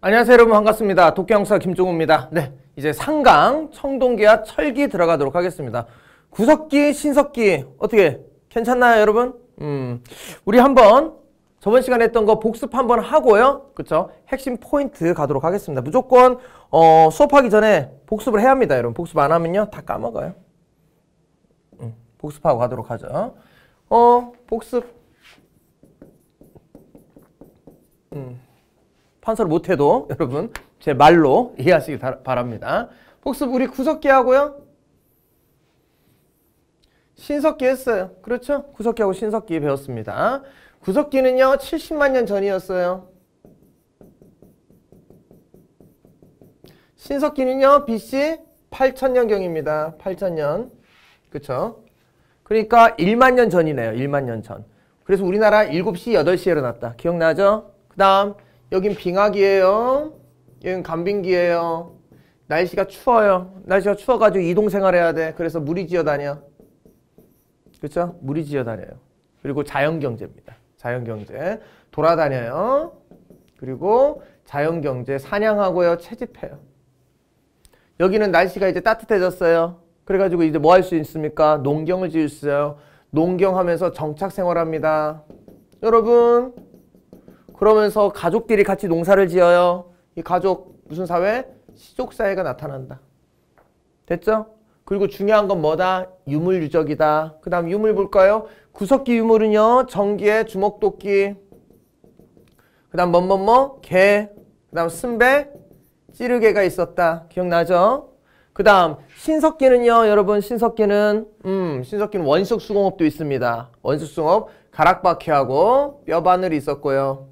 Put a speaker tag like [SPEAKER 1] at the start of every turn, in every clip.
[SPEAKER 1] 안녕하세요 여러분 반갑습니다. 도쿄영사 김종우입니다. 네, 이제 상강, 청동기와 철기 들어가도록 하겠습니다. 구석기, 신석기 어떻게 괜찮나요 여러분? 음, 우리 한번 저번 시간에 했던 거 복습 한번 하고요. 그쵸? 핵심 포인트 가도록 하겠습니다. 무조건 어, 수업하기 전에 복습을 해야 합니다 여러분. 복습 안 하면요 다 까먹어요. 음, 복습하고 가도록 하죠. 어, 복습. 음. 판서를 못해도 여러분 제 말로 이해하시기 바랍니다. 복습 우리 구석기 하고요. 신석기 했어요. 그렇죠? 구석기하고 신석기 배웠습니다. 구석기는요. 70만 년 전이었어요. 신석기는요. BC 8000년경입니다. 8000년. 그렇죠? 그러니까 1만 년 전이네요. 1만 년 전. 그래서 우리나라 7시, 8시에 일어났다. 기억나죠? 그 다음 여긴 빙하기예요. 여긴 간빙기예요. 날씨가 추워요. 날씨가 추워가지고 이동 생활해야 돼. 그래서 무리지어 다녀. 그렇죠? 무리지어 다녀요. 그리고 자연경제입니다. 자연경제 돌아다녀요. 그리고 자연경제 사냥하고요. 채집해요. 여기는 날씨가 이제 따뜻해졌어요. 그래가지고 이제 뭐 할 수 있습니까? 농경을 지을 수 있어요. 농경하면서 정착생활합니다. 여러분 그러면서 가족들이 같이 농사를 지어요. 이 가족 무슨 사회? 시족 사회가 나타난다. 됐죠? 그리고 중요한 건 뭐다? 유물 유적이다. 그 다음 유물 볼까요? 구석기 유물은요. 전기에 주먹도끼. 그 다음 뭐뭐뭐? 뭐? 개. 그 다음 순배. 찌르개가 있었다. 기억나죠? 그 다음 신석기는요. 여러분 신석기는 음 신석기는 원숙 수공업도 있습니다. 원숙 수공업 가락바퀴하고 뼈바늘이 있었고요.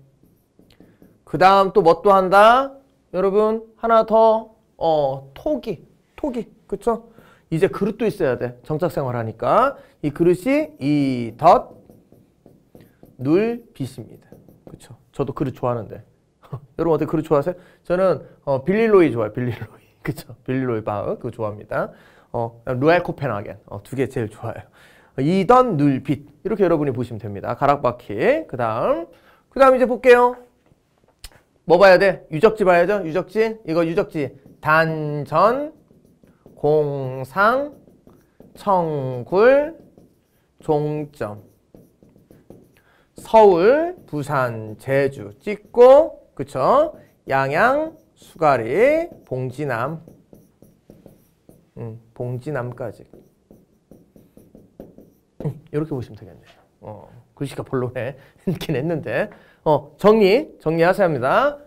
[SPEAKER 1] 그 다음 또 뭣도 뭐 한다? 여러분 하나 더 어, 토기 토기 그쵸? 이제 그릇도 있어야 돼 정착생활 하니까 이 그릇이 이덧눌 빛입니다 그쵸? 저도 그릇 좋아하는데 여러분 어떻게 그릇 좋아하세요? 저는 어, 빌릴로이 좋아요 빌릴로이 그쵸? 빌릴로이 바흐 그거 좋아합니다 어, 루얄 코펜하겐 어, 두 개 제일 좋아요 이던 눌빛 이렇게 여러분이 보시면 됩니다 가락바퀴 그 다음 그 다음 이제 볼게요 뭐 봐야 돼? 유적지 봐야죠. 유적지. 이거 유적지. 단전, 공상, 청굴, 종점. 서울, 부산, 제주 찍고 그쵸? 양양, 수가리, 봉지남. 음, 봉지남까지. 음, 이렇게 보시면 되겠네요. 어, 글씨가 별로네. 있긴 했는데. 어, 정리, 정리하셔야 합니다.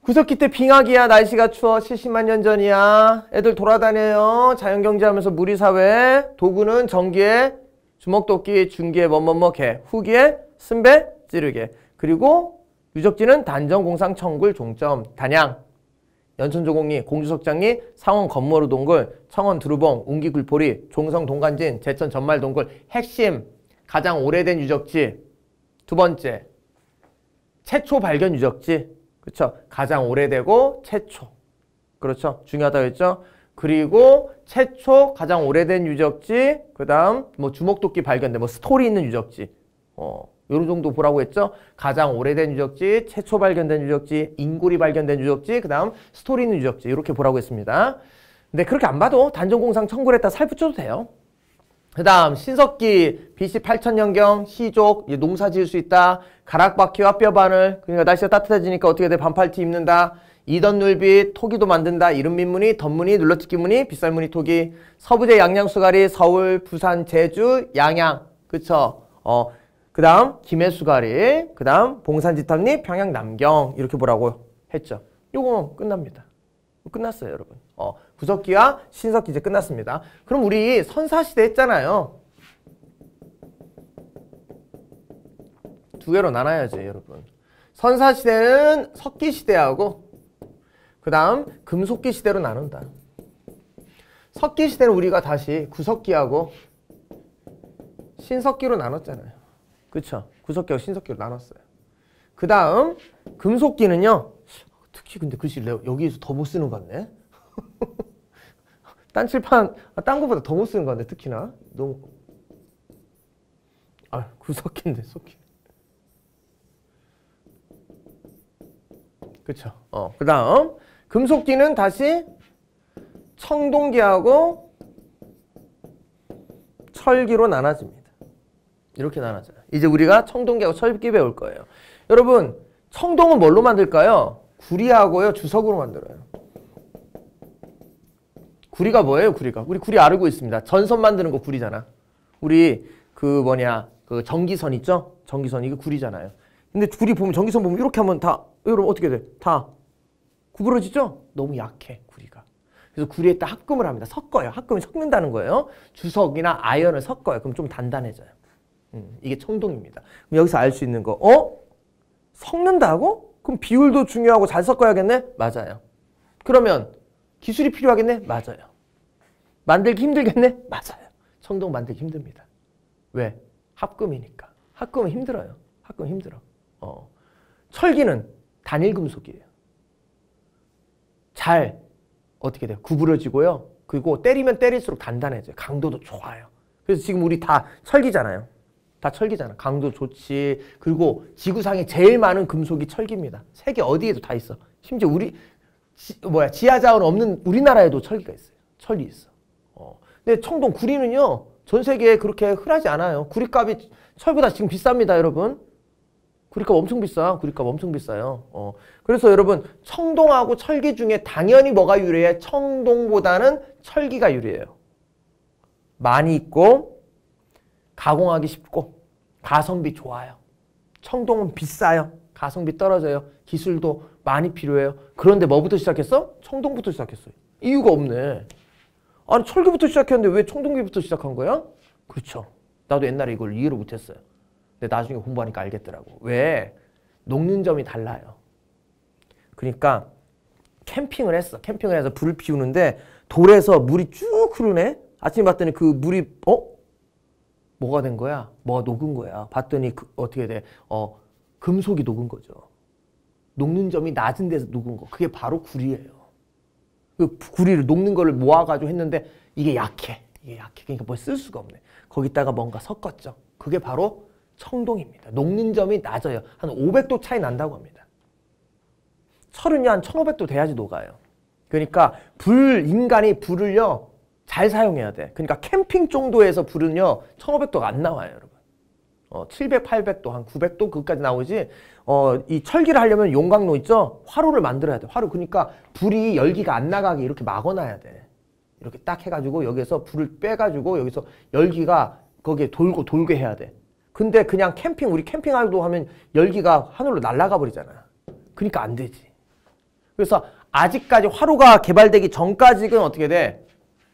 [SPEAKER 1] 구석기 때 빙하기야, 날씨가 추워, 70만 년 전이야. 애들 돌아다녀요. 자연경제하면서 무리사회, 도구는 전기에, 주먹도끼, 중기에, 뭐뭐뭐개, 후기에, 쓴배, 찌르개. 그리고 유적지는 단정, 공상, 청굴, 종점, 단양, 연천조공리, 공주석장리, 상원 건물루 동굴, 청원 두루봉, 운기 굴포리, 종성 동간진, 제천 전말 동굴, 핵심 가장 오래된 유적지 두 번째 최초 발견 유적지. 그렇죠? 가장 오래되고 최초. 그렇죠? 중요하다고 했죠? 그리고 최초 가장 오래된 유적지, 그 다음 뭐 주먹도끼 발견된 뭐 스토리 있는 유적지. 어, 요런 정도 보라고 했죠? 가장 오래된 유적지, 최초 발견된 유적지, 인골이 발견된 유적지, 그 다음 스토리 있는 유적지. 이렇게 보라고 했습니다. 근데 그렇게 안 봐도 단전공상 청구를 했다 살 붙여도 돼요. 그 다음 신석기 BC 8000년경 시족 농사 지을 수 있다. 가락바퀴와 뼈바늘 그러니까 날씨가 따뜻해지니까 어떻게 돼? 반팔티 입는다. 이던 눌비 토기도 만든다. 이름 민무늬, 덧무늬, 눌러뜯기 무늬, 빗살 무늬 토기. 서부제 양양수가리, 서울, 부산, 제주, 양양. 그쵸? 어, 그 다음 김해수가리, 그 다음 봉산지탑리, 평양 남경 이렇게 보라고 했죠. 요거 끝납니다. 끝났어요 여러분. 어, 구석기와 신석기 이제 끝났습니다. 그럼 우리 선사시대 했잖아요. 두 개로 나눠야지 여러분. 선사시대는 석기시대하고 그 다음 금속기시대로 나눈다. 석기시대는 우리가 다시 구석기하고 신석기로 나눴잖아요. 그렇죠구석기하고 신석기로 나눴어요. 그 다음 금속기는요. 특히 근데 글씨 여기에서 더 못 쓰는 것 같네. 딴 칠판 아, 딴 거보다 더 못 쓰는 거 같네 특히나 너무 아 구석인데 그 속히 그쵸 어그 다음 금속기는 다시 청동기하고 철기로 나눠집니다 이렇게 나눠져요 이제 우리가 청동기하고 철기 배울 거예요 여러분 청동은 뭘로 만들까요? 구리하고요 주석으로 만들어요 구리가 뭐예요, 구리가? 우리 구리 알고 있습니다. 전선 만드는 거 구리잖아. 우리 그 뭐냐, 그 전기선 있죠? 전기선 이게 그 구리잖아요. 근데 구리 보면 전기선 보면 이렇게 하면 다 여러분 어떻게 돼? 다 구부러지죠? 너무 약해, 구리가. 그래서 구리에다 합금을 합니다. 섞어요. 합금이 섞는다는 거예요. 주석이나 아연을 섞어요. 그럼 좀 단단해져요. 음, 이게 청동입니다. 그럼 여기서 알 수 있는 거, 어? 섞는다고? 그럼 비율도 중요하고 잘 섞어야겠네? 맞아요. 그러면 기술이 필요하겠네? 맞아요. 만들기 힘들겠네? 맞아요. 청동 만들기 힘듭니다. 왜? 합금이니까. 합금은 힘들어요. 합금 힘들어. 어. 철기는 단일 금속이에요. 잘 어떻게 돼요? 구부러지고요. 그리고 때리면 때릴수록 단단해져요. 강도도 좋아요. 그래서 지금 우리 다 철기잖아요. 다 철기잖아. 강도 좋지. 그리고 지구상에 제일 많은 금속이 철기입니다. 세계 어디에도 다 있어. 심지어 우리 지, 뭐야 지하 자원 없는 우리나라에도 철기가 있어요. 철이 있어. 어. 근데 청동 구리는요 전 세계에 그렇게 흔하지 않아요. 구리값이 철보다 지금 비쌉니다, 여러분. 구리값 엄청 비싸. 구리값 엄청 비싸요. 어. 그래서 여러분 청동하고 철기 중에 당연히 뭐가 유리해? 청동보다는 철기가 유리해요. 많이 있고 가공하기 쉽고 가성비 좋아요. 청동은 비싸요. 가성비 떨어져요. 기술도 많이 필요해요. 그런데 뭐부터 시작했어? 청동부터 시작했어요. 이유가 없네. 아니 철기부터 시작했는데 왜 청동기부터 시작한 거야? 그렇죠. 나도 옛날에 이걸 이해를 못했어요. 근데 나중에 공부하니까 알겠더라고. 왜? 녹는 점이 달라요. 그러니까 캠핑을 했어. 캠핑을 해서 불을 피우는데 돌에서 물이 쭉 흐르네. 아침에 봤더니 그 물이 어? 뭐가 된 거야? 뭐가 녹은 거야? 봤더니 그, 어떻게 돼? 어 금속이 녹은 거죠. 녹는 점이 낮은 데서 녹은 거. 그게 바로 구리예요. 그 구리를 녹는 거를 모아가지고 했는데 이게 약해. 이게 약해. 그러니까 뭘 쓸 수가 없네. 거기다가 뭔가 섞었죠. 그게 바로 청동입니다. 녹는 점이 낮아요. 한 500도 차이 난다고 합니다. 철은요 한 1500도 돼야지 녹아요. 그러니까 불 인간이 불을요 잘 사용해야 돼. 그러니까 캠핑 정도에서 불은요 1500도가 안 나와요, 여러분. 어, 700, 800도, 한 900도 그까지 나오지 어, 이 철기를 하려면 용광로 있죠? 화로를 만들어야 돼. 화로. 그러니까 불이 열기가 안 나가게 이렇게 막아놔야 돼. 이렇게 딱 해가지고 여기에서 불을 빼가지고 여기서 열기가 거기에 돌고 돌게 해야 돼. 근데 그냥 캠핑, 우리 캠핑하려고 하면 열기가 하늘로 날아가 버리잖아. 그러니까 안 되지. 그래서 아직까지 화로가 개발되기 전까지는 어떻게 돼?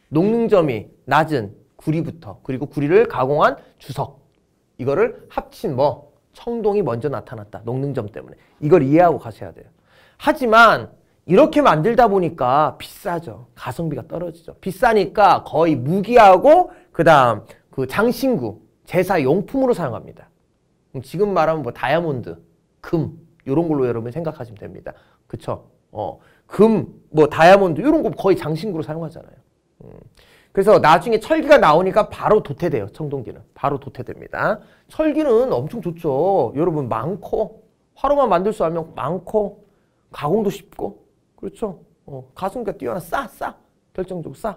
[SPEAKER 1] 농능점이 낮은 구리부터 그리고 구리를 가공한 주석 이거를 합친 뭐 청동이 먼저 나타났다. 농능점 때문에. 이걸 이해하고 가셔야 돼요. 하지만 이렇게 만들다 보니까 비싸죠. 가성비가 떨어지죠. 비싸니까 거의 무기하고 그다음 그 장신구, 제사 용품으로 사용합니다. 지금 말하면 뭐 다이아몬드, 금 이런 걸로 여러분 생각하시면 됩니다. 그쵸? 어, 금, 뭐 다이아몬드 이런 거 거의 장신구로 사용하잖아요. 음. 그래서 나중에 철기가 나오니까 바로 도태돼요. 청동기는. 바로 도태됩니다. 철기는 엄청 좋죠. 여러분 많고 화로만 만들 수 알면 많고 가공도 쉽고 그렇죠. 어, 가성비가 뛰어나 싸 싸. 결정적으로 싸.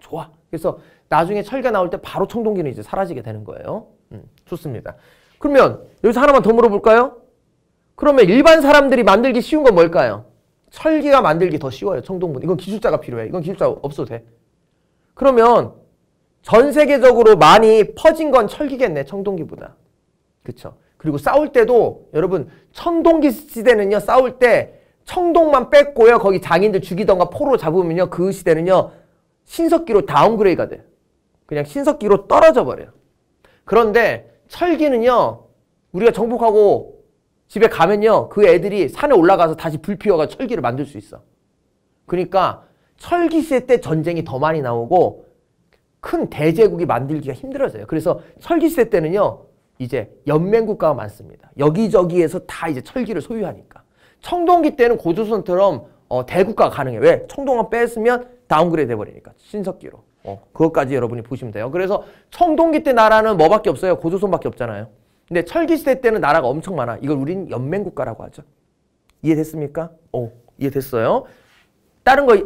[SPEAKER 1] 좋아. 그래서 나중에 철기가 나올 때 바로 청동기는 이제 사라지게 되는 거예요. 음, 좋습니다. 그러면 여기서 하나만 더 물어볼까요? 그러면 일반 사람들이 만들기 쉬운 건 뭘까요? 철기가 만들기 더 쉬워요. 청동분. 이건 기술자가 필요해. 이건 기술자 없어도 돼. 그러면 전 세계적으로 많이 퍼진 건 철기겠네 청동기보다. 그쵸? 그리고 싸울 때도 여러분 천동기 시대는요 싸울 때 청동만 뺐고요 거기 장인들 죽이던가 포로 잡으면요 그 시대는요 신석기로 다운그레이가 돼 그냥 신석기로 떨어져 버려요. 그런데 철기는요 우리가 정복하고 집에 가면요 그 애들이 산에 올라가서 다시 불 피워가 철기를 만들 수 있어. 그러니까 철기시대때 전쟁이 더 많이 나오고 큰 대제국이 만들기가 힘들어져요. 그래서 철기시대 때는요. 이제 연맹국가가 많습니다. 여기저기에서 다 이제 철기를 소유하니까. 청동기 때는 고조선처럼 어, 대국가가 가능해요. 왜? 청동만 뺐으면 다운그레이드 돼버리니까 신석기로. 어, 그것까지 여러분이 보시면 돼요. 그래서 청동기 때 나라는 뭐밖에 없어요? 고조선밖에 없잖아요. 근데 철기시대 때는 나라가 엄청 많아. 이걸 우린 연맹국가라고 하죠. 이해됐습니까? 오, 어, 이해됐어요. 다른 거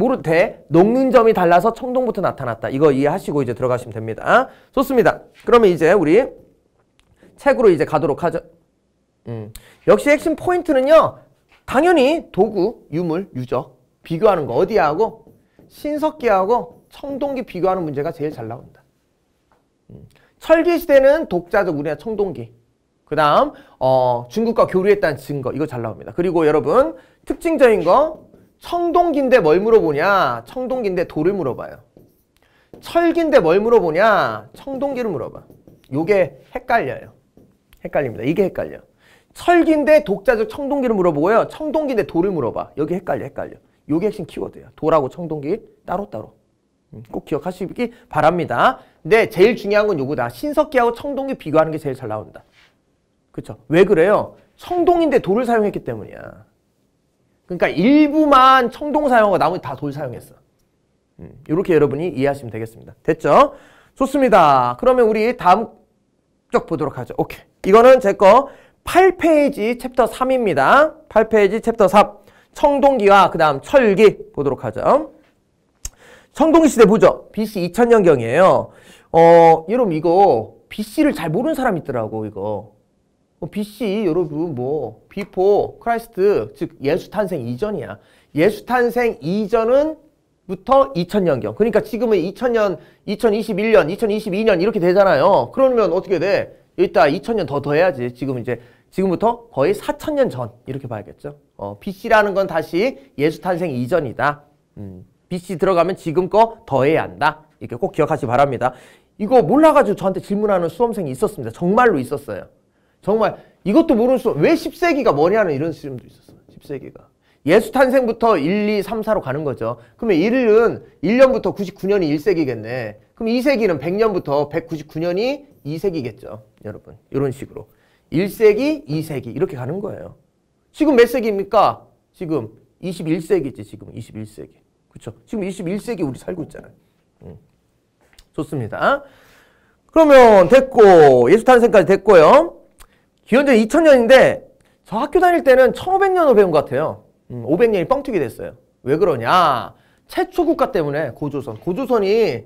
[SPEAKER 1] 모르 돼 녹는 점이 달라서 청동부터 나타났다. 이거 이해하시고 이제 들어가시면 됩니다. 좋습니다. 그러면 이제 우리 책으로 이제 가도록 하죠. 음. 역시 핵심 포인트는요. 당연히 도구, 유물, 유적 비교하는 거 어디야 하고 신석기하고 청동기 비교하는 문제가 제일 잘 나온다. 음. 철기 시대는 독자적 우리나 라 청동기. 그 다음 어, 중국과 교류했다는 증거 이거 잘 나옵니다. 그리고 여러분 특징적인 거 청동기인데 뭘 물어보냐? 청동기인데 도를 물어봐요. 철기인데 뭘 물어보냐? 청동기를 물어봐. 요게 헷갈려요. 헷갈립니다. 이게 헷갈려. 철기인데 독자적 청동기를 물어보고요. 청동기인데 도를 물어봐. 여기 헷갈려, 헷갈려. 요게 핵심 키워드예요. 도라고 청동기 따로따로. 음, 꼭 기억하시기 바랍니다. 근데 제일 중요한 건 요거다. 신석기하고 청동기 비교하는 게 제일 잘 나온다. 그렇죠? 왜 그래요? 청동인데 도를 사용했기 때문이야. 그러니까 일부만 청동 사용하고 나머지 다 돌 사용했어. 이렇게 음, 여러분이 이해하시면 되겠습니다. 됐죠? 좋습니다. 그러면 우리 다음 쪽 보도록 하죠. 오케이. 이거는 제 거 8페이지 챕터 3입니다. 8페이지 챕터 3. 청동기와 그 다음 철기 보도록 하죠. 청동 시대 보죠. BC 2000년경이에요. 어, 여러분 이거 BC를 잘 모르는 사람 있더라고 이거. 뭐 BC 여러분 뭐 비포 크라이스트 즉 예수 탄생 이전이야. 예수 탄생 이전은 부터 2000년경. 그러니까 지금은 2000년, 2021년, 2022년 이렇게 되잖아요. 그러면 어떻게 돼? 일단 2000년 더 더해야지. 지금 이제 지금부터 거의 4000년 전 이렇게 봐야겠죠. 어, BC라는 건 다시 예수 탄생 이전이다. 음, BC 들어가면 지금 거 더해야 한다. 이렇게 꼭 기억하시 바랍니다. 이거 몰라가지고 저한테 질문하는 수험생이 있었습니다. 정말로 있었어요. 정말 이것도 모를는 수왜 10세기가 뭐냐는 이런 시름도 있었어. 10세기가. 예수 탄생부터 1, 2, 3, 4로 가는 거죠. 그러면 1은 1년부터 99년이 1세기겠네. 그럼 2세기는 100년부터 199년이 2세기겠죠. 여러분. 이런 식으로. 1세기, 2세기 이렇게 가는 거예요. 지금 몇 세기입니까? 지금 21세기지 지금 21세기. 그렇죠? 지금 21세기 우리 살고 있잖아요. 음. 좋습니다. 그러면 됐고 예수 탄생까지 됐고요. 기원전 2000년인데 저 학교 다닐 때는 1500년을 배운 것 같아요. 음, 500년이 뻥튀기 됐어요. 왜 그러냐? 최초 국가 때문에 고조선. 고조선이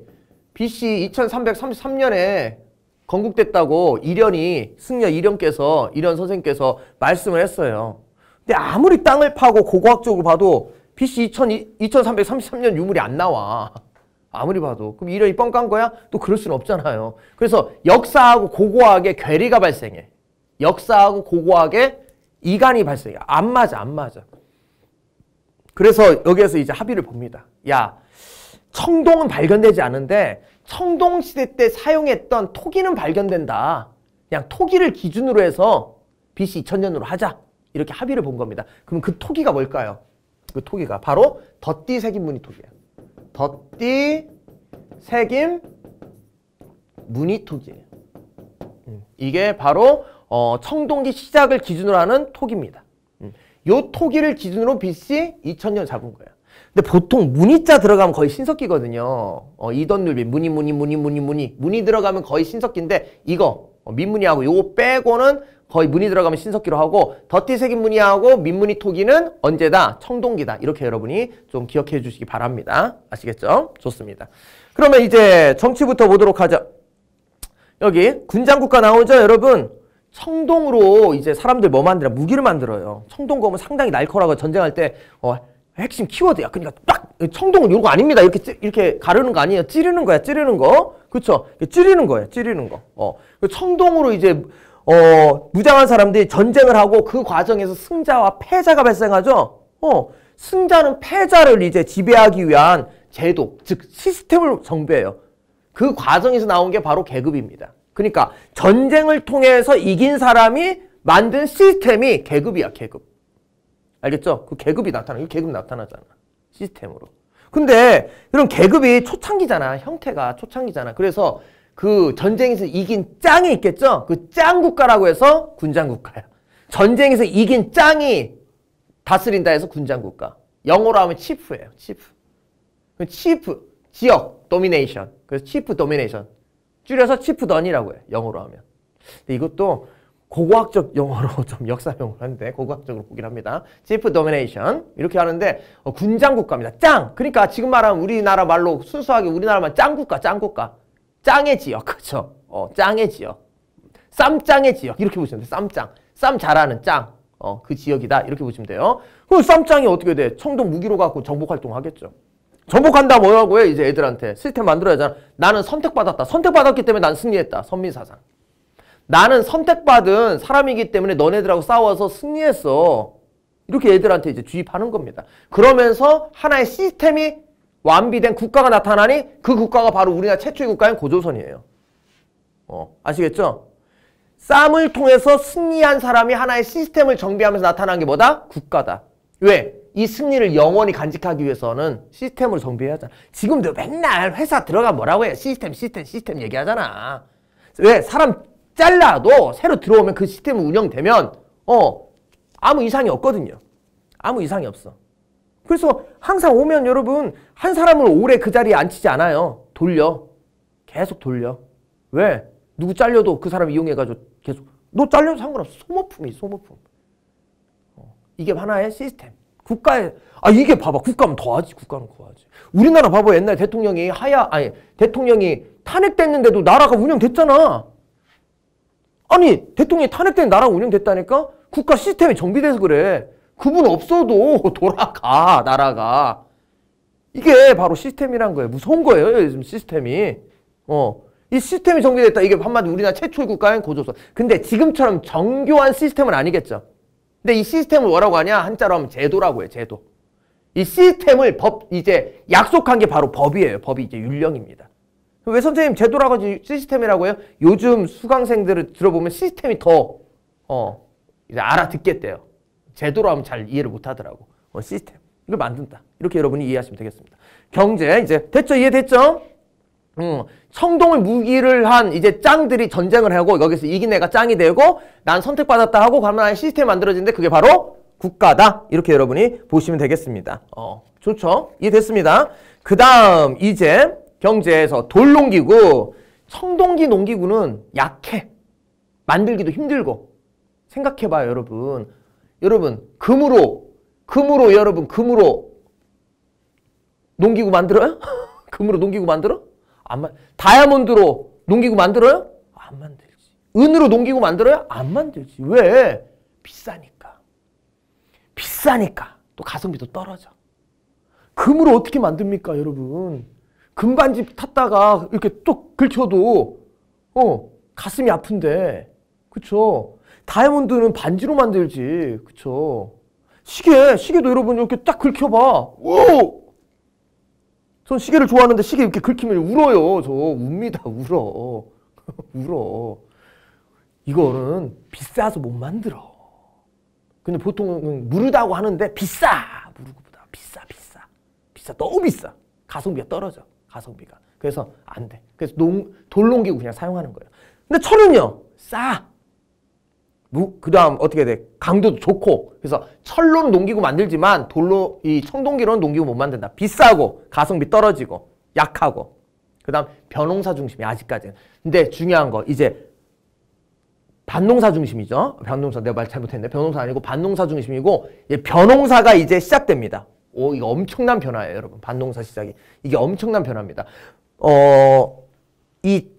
[SPEAKER 1] BC 2333년에 건국됐다고 이련이 승려 이련께서 이련 선생께서 말씀을 했어요. 근데 아무리 땅을 파고 고고학적으로 봐도 BC 2000, 2333년 유물이 안 나와. 아무리 봐도. 그럼 이련이 뻥 깐 거야? 또 그럴 수는 없잖아요. 그래서 역사하고 고고학의 괴리가 발생해. 역사하고 고고학에 이간이 발생해요. 안 맞아, 안 맞아. 그래서 여기에서 이제 합의를 봅니다. 야, 청동은 발견되지 않은데 청동 시대 때 사용했던 토기는 발견된다. 그냥 토기를 기준으로 해서 BC 2000년으로 하자. 이렇게 합의를 본 겁니다. 그럼 그 토기가 뭘까요? 그 토기가 바로 덧띠 색임무늬 토기야 덧띠 색임 무늬 토기예요. 음, 이게 바로 어, 청동기 시작을 기준으로 하는 토기입니다. 음. 요 토기를 기준으로 BC 2000년 잡은 거예요. 근데 보통 문이자 들어가면 거의 신석기거든요. 어, 이던눌비 문이 문이 문이 문이 문이 문이 들어가면 거의 신석기인데 이거 어, 민문이하고 이거 빼고는 거의 문이 들어가면 신석기로 하고 더티색인 문이하고 민문이 토기는 언제다? 청동기다. 이렇게 여러분이 좀 기억해 주시기 바랍니다. 아시겠죠? 좋습니다. 그러면 이제 정치부터 보도록 하죠. 여기 군장국가 나오죠, 여러분? 청동으로 이제 사람들 뭐 만들어? 무기를 만들어요. 청동검은 상당히 날카로워 전쟁할 때 어, 핵심 키워드야. 그러니까 딱 청동은 이런 거 아닙니다. 이렇게 이렇게 가르는 거 아니에요. 찌르는 거야. 찌르는 거. 그쵸 찌르는 거예요. 찌르는 거. 어. 그 청동으로 이제 어, 무장한 사람들이 전쟁을 하고 그 과정에서 승자와 패자가 발생하죠. 어. 승자는 패자를 이제 지배하기 위한 제도, 즉 시스템을 정비해요. 그 과정에서 나온 게 바로 계급입니다. 그러니까 전쟁을 통해서 이긴 사람이 만든 시스템이 계급이야, 계급. 알겠죠? 그 계급이 나타나, 이 계급 나타나잖아. 시스템으로. 근데 그럼 계급이 초창기잖아. 형태가 초창기잖아. 그래서 그 전쟁에서 이긴 짱이 있겠죠? 그 짱 국가라고 해서 군장 국가야. 전쟁에서 이긴 짱이 다스린다 해서 군장 국가. 영어로 하면 치프예요. 치프. 치프 지역 도미네이션. 그래서 치프 도미네이션. 줄여서 치프던이라고 해요. 영어로 하면. 근데 이것도 고고학적 영어로좀 역사 용하는데 고고학적으로 보긴 합니다. 치프 도미네이션 이렇게 하는데 어, 군장 국가입니다. 짱! 그러니까 지금 말하면 우리나라 말로 순수하게 우리나라만 짱 국가, 짱 국가. 짱의 지역, 그렇죠? 어, 짱의 지역. 쌈짱의 지역 이렇게 보시면 돼요. 쌈짱. 쌈 잘하는 짱. 어, 그 지역이다 이렇게 보시면 돼요. 그럼 쌈짱이 어떻게 돼? 청동 무기로 갖고 정복 활동하겠죠. 전복한다 뭐라고 해 이제 애들한테 시스템 만들어야 하잖아 나는 선택받았다 선택받았기 때문에 난 승리했다 선민사상 나는 선택받은 사람이기 때문에 너네들하고 싸워서 승리했어 이렇게 애들한테 이제 주입하는 겁니다 그러면서 하나의 시스템이 완비된 국가가 나타나니 그 국가가 바로 우리나라 최초의 국가인 고조선이에요 어, 아시겠죠? 싸움을 통해서 승리한 사람이 하나의 시스템을 정비하면서 나타난 게 뭐다? 국가다 왜? 이 승리를 영원히 간직하기 위해서는 시스템을 정비해야 하잖아. 지금도 맨날 회사 들어가 뭐라고 해? 요 시스템, 시스템, 시스템 얘기하잖아. 왜? 사람 잘라도 새로 들어오면 그 시스템 운영되면 어 아무 이상이 없거든요. 아무 이상이 없어. 그래서 항상 오면 여러분 한 사람을 오래 그 자리에 앉히지 않아요. 돌려. 계속 돌려. 왜? 누구 잘려도 그 사람 이용해가지고 계속 너 잘려도 상관없어. 소모품이 소모품. 어, 이게 하나의 시스템. 국가에 아 이게 봐봐 국가면 더하지 국가는 더하지 우리나라 봐봐 옛날 대통령이 하야 아니 대통령이 탄핵됐는데도 나라가 운영됐잖아 아니 대통령이 탄핵된 나라 가 운영됐다니까 국가 시스템이 정비돼서 그래 그분 없어도 돌아가 나라가 이게 바로 시스템이란 거예요 무서운 거예요 요즘 시스템이 어 이 시스템이 정비됐다 이게 한마디 우리나라 최초의 국가인 고조선 근데 지금처럼 정교한 시스템은 아니겠죠 근데 이 시스템을 뭐라고 하냐? 한자로 하면 제도라고 해요. 제도. 이 시스템을 법 이제 약속한 게 바로 법이에요. 법이 이제 율령입니다. 왜 선생님 제도라고 하지 시스템이라고 해요? 요즘 수강생들을 들어보면 시스템이 더 어, 이제 알아듣겠대요. 제도로 하면 잘 이해를 못하더라고. 어, 시스템. 이걸 만든다. 이렇게 여러분이 이해하시면 되겠습니다. 경제 이제 됐죠? 이해됐죠? 음, 어, 성동을 무기를 한 이제 짱들이 전쟁을 하고 여기서 이긴 애가 짱이 되고 난 선택받았다 하고 관련한 시스템 만들어지는데 그게 바로 국가다 이렇게 여러분이 보시면 되겠습니다. 어, 좋죠? 이해됐습니다. 그 다음 이제 경제에서 돌농기구 청동기 농기구는 약해 만들기도 힘들고 생각해봐요 여러분 여러분 금으로 금으로 여러분 금으로 농기구 만들어요? 금으로 농기구 만들어? 안 만. 다이아몬드로 농기구 만들어요? 안 만들지. 은으로 농기구 만들어요? 안 만들지. 왜? 비싸니까. 비싸니까. 또 가성비도 떨어져. 금으로 어떻게 만듭니까, 여러분? 금반지 탔다가 이렇게 뚝 긁혀도 어 가슴이 아픈데 그쵸? 다이아몬드는 반지로 만들지 그쵸? 시계 시계도 여러분 이렇게 딱 긁혀봐 오전 시계를 좋아하는데 시계 이렇게 긁히면 울어요. 저 웁니다. 울어. 울어. 이거는 비싸서 못 만들어. 근데 보통은 무르다고 하는데 비싸. 무르보다 비싸 비싸. 비싸 너무 비싸. 가성비가 떨어져. 가성비가. 그래서 안 돼. 그래서 농, 돌 농기구 그냥 사용하는 거예요. 근데 철은요. 싸. 그 다음 어떻게 돼? 강도도 좋고 그래서 철로는 농기구 만들지만 돌로 이 청동기로는 농기구 못 만든다. 비싸고 가성비 떨어지고 약하고 그 다음 변농사 중심이 아직까지는 근데 중요한 거 이제 반농사 중심이죠. 변농사 내가 말 잘못했네. 변농사 아니고 반농사 중심이고 예, 변농사가 이제 시작됩니다. 오 이거 엄청난 변화예요 여러분. 반농사 시작이 이게 엄청난 변화입니다. 어이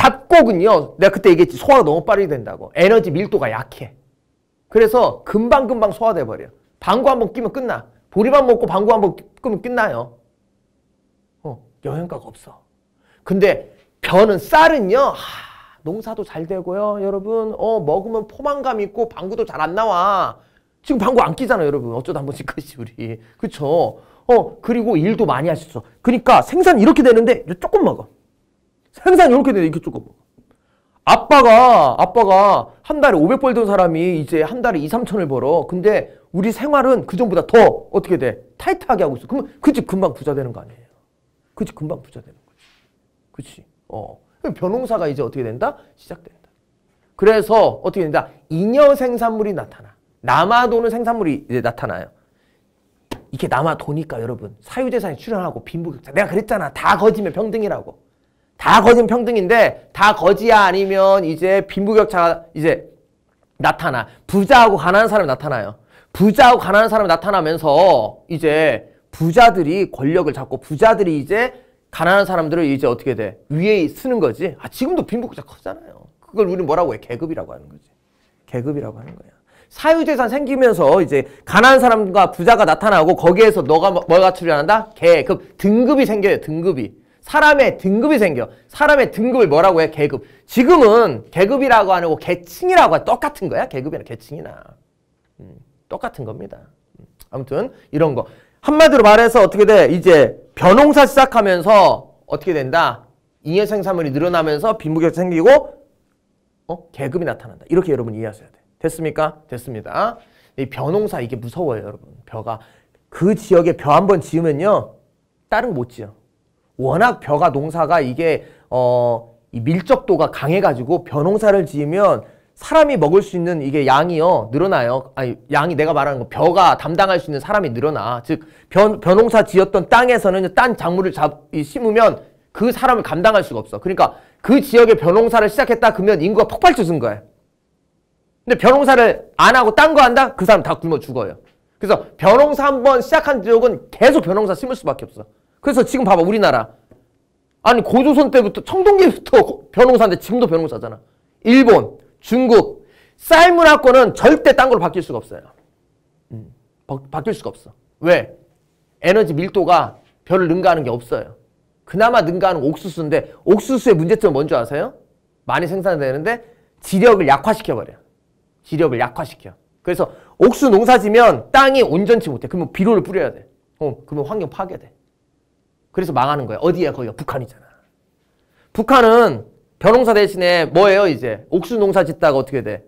[SPEAKER 1] 잡곡은요, 내가 그때 얘기했지. 소화가 너무 빠르게 된다고. 에너지 밀도가 약해. 그래서 금방금방 소화돼 버려. 요 방구 한번 끼면 끝나. 보리밥 먹고 방구 한번 끼면 끝나요. 어, 영양가가 없어. 근데 변은 쌀은요. 하, 농사도 잘 되고요, 여러분. 어, 먹으면 포만감 있고 방구도 잘 안 나와. 지금 방구 안 끼잖아요, 여러분. 어쩌다 한 번씩 끝이 우리. 그쵸? 어, 그리고 일도 많이 하셨어 그러니까 생산 이렇게 되는데 조금 먹어. 항상 이렇게 돼 이렇게 조금. 아빠가 아빠가 한 달에 500 벌던 사람이 이제 한 달에 2, 3천을 벌어. 근데 우리 생활은 그전보다 더 어떻게 돼? 타이트하게 하고 있어. 그러면 그집 금방 부자 되는 거 아니에요. 그 집 금방 부자 되는 거지. 그치? 어. 변홍사가 이제 어떻게 된다? 시작된다. 그래서 어떻게 된다? 잉여 생산물이 나타나. 남아도는 생산물이 이제 나타나요. 이게 남아도니까 여러분 사유재산이 출현하고 빈부격차. 내가 그랬잖아. 다 거지면 평등이라고. 다 거진 평등인데 다 거지야 아니면 이제 빈부격차가 이제 나타나. 부자하고 가난한 사람이 나타나요. 부자하고 가난한 사람이 나타나면서 이제 부자들이 권력을 잡고 부자들이 이제 가난한 사람들을 이제 어떻게 돼? 위에 쓰는 거지. 아, 지금도 빈부격차 커잖아요. 그걸 우리는 뭐라고 해? 계급이라고 하는 거지. 계급이라고 하는 거야. 사유재산 생기면서 이제 가난한 사람과 부자가 나타나고 거기에서 너가 뭐, 뭘 갖추려 한다? 계급, 등급이 생겨요. 등급이. 사람의 등급이 생겨. 사람의 등급을 뭐라고 해? 계급. 지금은 계급이라고 하는 거 계층이라고 해. 똑같은 거야. 계급이나 계층이나. 음, 똑같은 겁니다. 음, 아무튼 이런 거. 한마디로 말해서 어떻게 돼? 이제 변홍사 시작하면서 어떻게 된다? 인여 생산물이 늘어나면서 빈부격차 생기고 어? 계급이 나타난다. 이렇게 여러분 이해하셔야 돼. 됐습니까? 됐습니다. 이 변홍사 이게 무서워요, 여러분. 벼가 그 지역에 벼 한 번 지으면요. 다른 못 지어. 워낙 벼가 농사가 이게 어, 이 밀접도가 강해가지고 벼농사를 지으면 사람이 먹을 수 있는 이게 양이요 늘어나요. 아니 양이 내가 말하는 거 벼가 담당할 수 있는 사람이 늘어나. 즉 벼, 벼농사 지었던 땅에서는 딴 작물을 잡, 이, 심으면 그 사람을 감당할 수가 없어. 그러니까 그 지역에 벼농사를 시작했다 그러면 인구가 폭발적으로 는 거야. 근데 벼농사를 안 하고 딴 거 한다? 그 사람 다 굶어 죽어요. 그래서 벼농사 한번 시작한 지역은 계속 벼농사 심을 수밖에 없어. 그래서 지금 봐봐 우리나라 아니 고조선 때부터 청동기부터 변호사인데 지금도 변호사잖아. 일본, 중국 쌀문화권은 절대 딴 걸로 바뀔 수가 없어요. 음, 바, 뀔 수가 없어. 왜? 에너지 밀도가 별을 능가하는 게 없어요. 그나마 능가하는 옥수수인데 옥수수의 문제점은 뭔지 아세요? 많이 생산되는데 지력을 약화시켜버려. 요 지력을 약화시켜. 그래서 옥수 농사 지면 땅이 온전치 못해. 그러면 비료를 뿌려야 돼. 어, 그러면 환경 파괴돼. 그래서 망하는 거야. 어디야? 거기가 북한이잖아. 북한은 벼농사 대신에 뭐예요 이제? 옥수 농사 짓다가 어떻게 돼?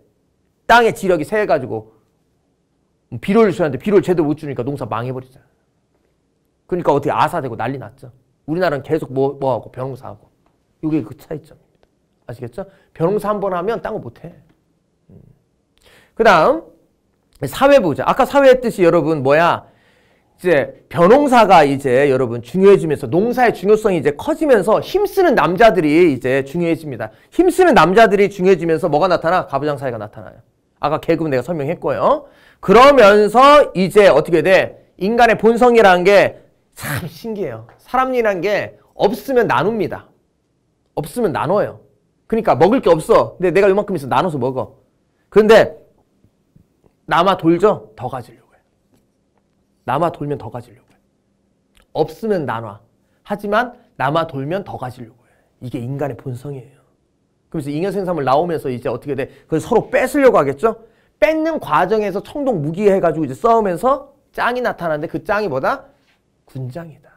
[SPEAKER 1] 땅의 지력이 세가지고 비료를 주는데 비료를 제대로 못 주니까 농사 망해버리잖아. 그러니까 어떻게 아사되고 난리 났죠. 우리나라는 계속 뭐, 뭐하고 벼농사하고. 이게 그 차이점입니다. 아시겠죠? 벼농사 한 번 하면 딴 거 못해. 음. 그 다음 사회 보자. 아까 사회의 뜻이 여러분 뭐야? 이제 변홍사가 이제 여러분 중요해지면서 농사의 중요성이 이제 커지면서 힘쓰는 남자들이 이제 중요해집니다. 힘쓰는 남자들이 중요해지면서 뭐가 나타나? 가부장 사회가 나타나요. 아까 계급 내가 설명했고요. 그러면서 이제 어떻게 돼? 인간의 본성이라는 게 참 신기해요. 사람이란 게 없으면 나눕니다. 없으면 나눠요. 그러니까 먹을 게 없어. 근데 내가 이만큼 있어 나눠서 먹어. 그런데 남아 돌죠? 더 가지려. 남아 돌면 더 가지려고 해 없으면 나눠. 하지만 남아 돌면 더 가지려고 해 이게 인간의 본성이에요. 그래서 잉여생산물 나오면서 이제 어떻게 돼? 그걸 서로 뺏으려고 하겠죠? 뺏는 과정에서 청동 무기해가지고 이제 싸우면서 짱이 나타나는데 그 짱이 뭐다? 군장이다.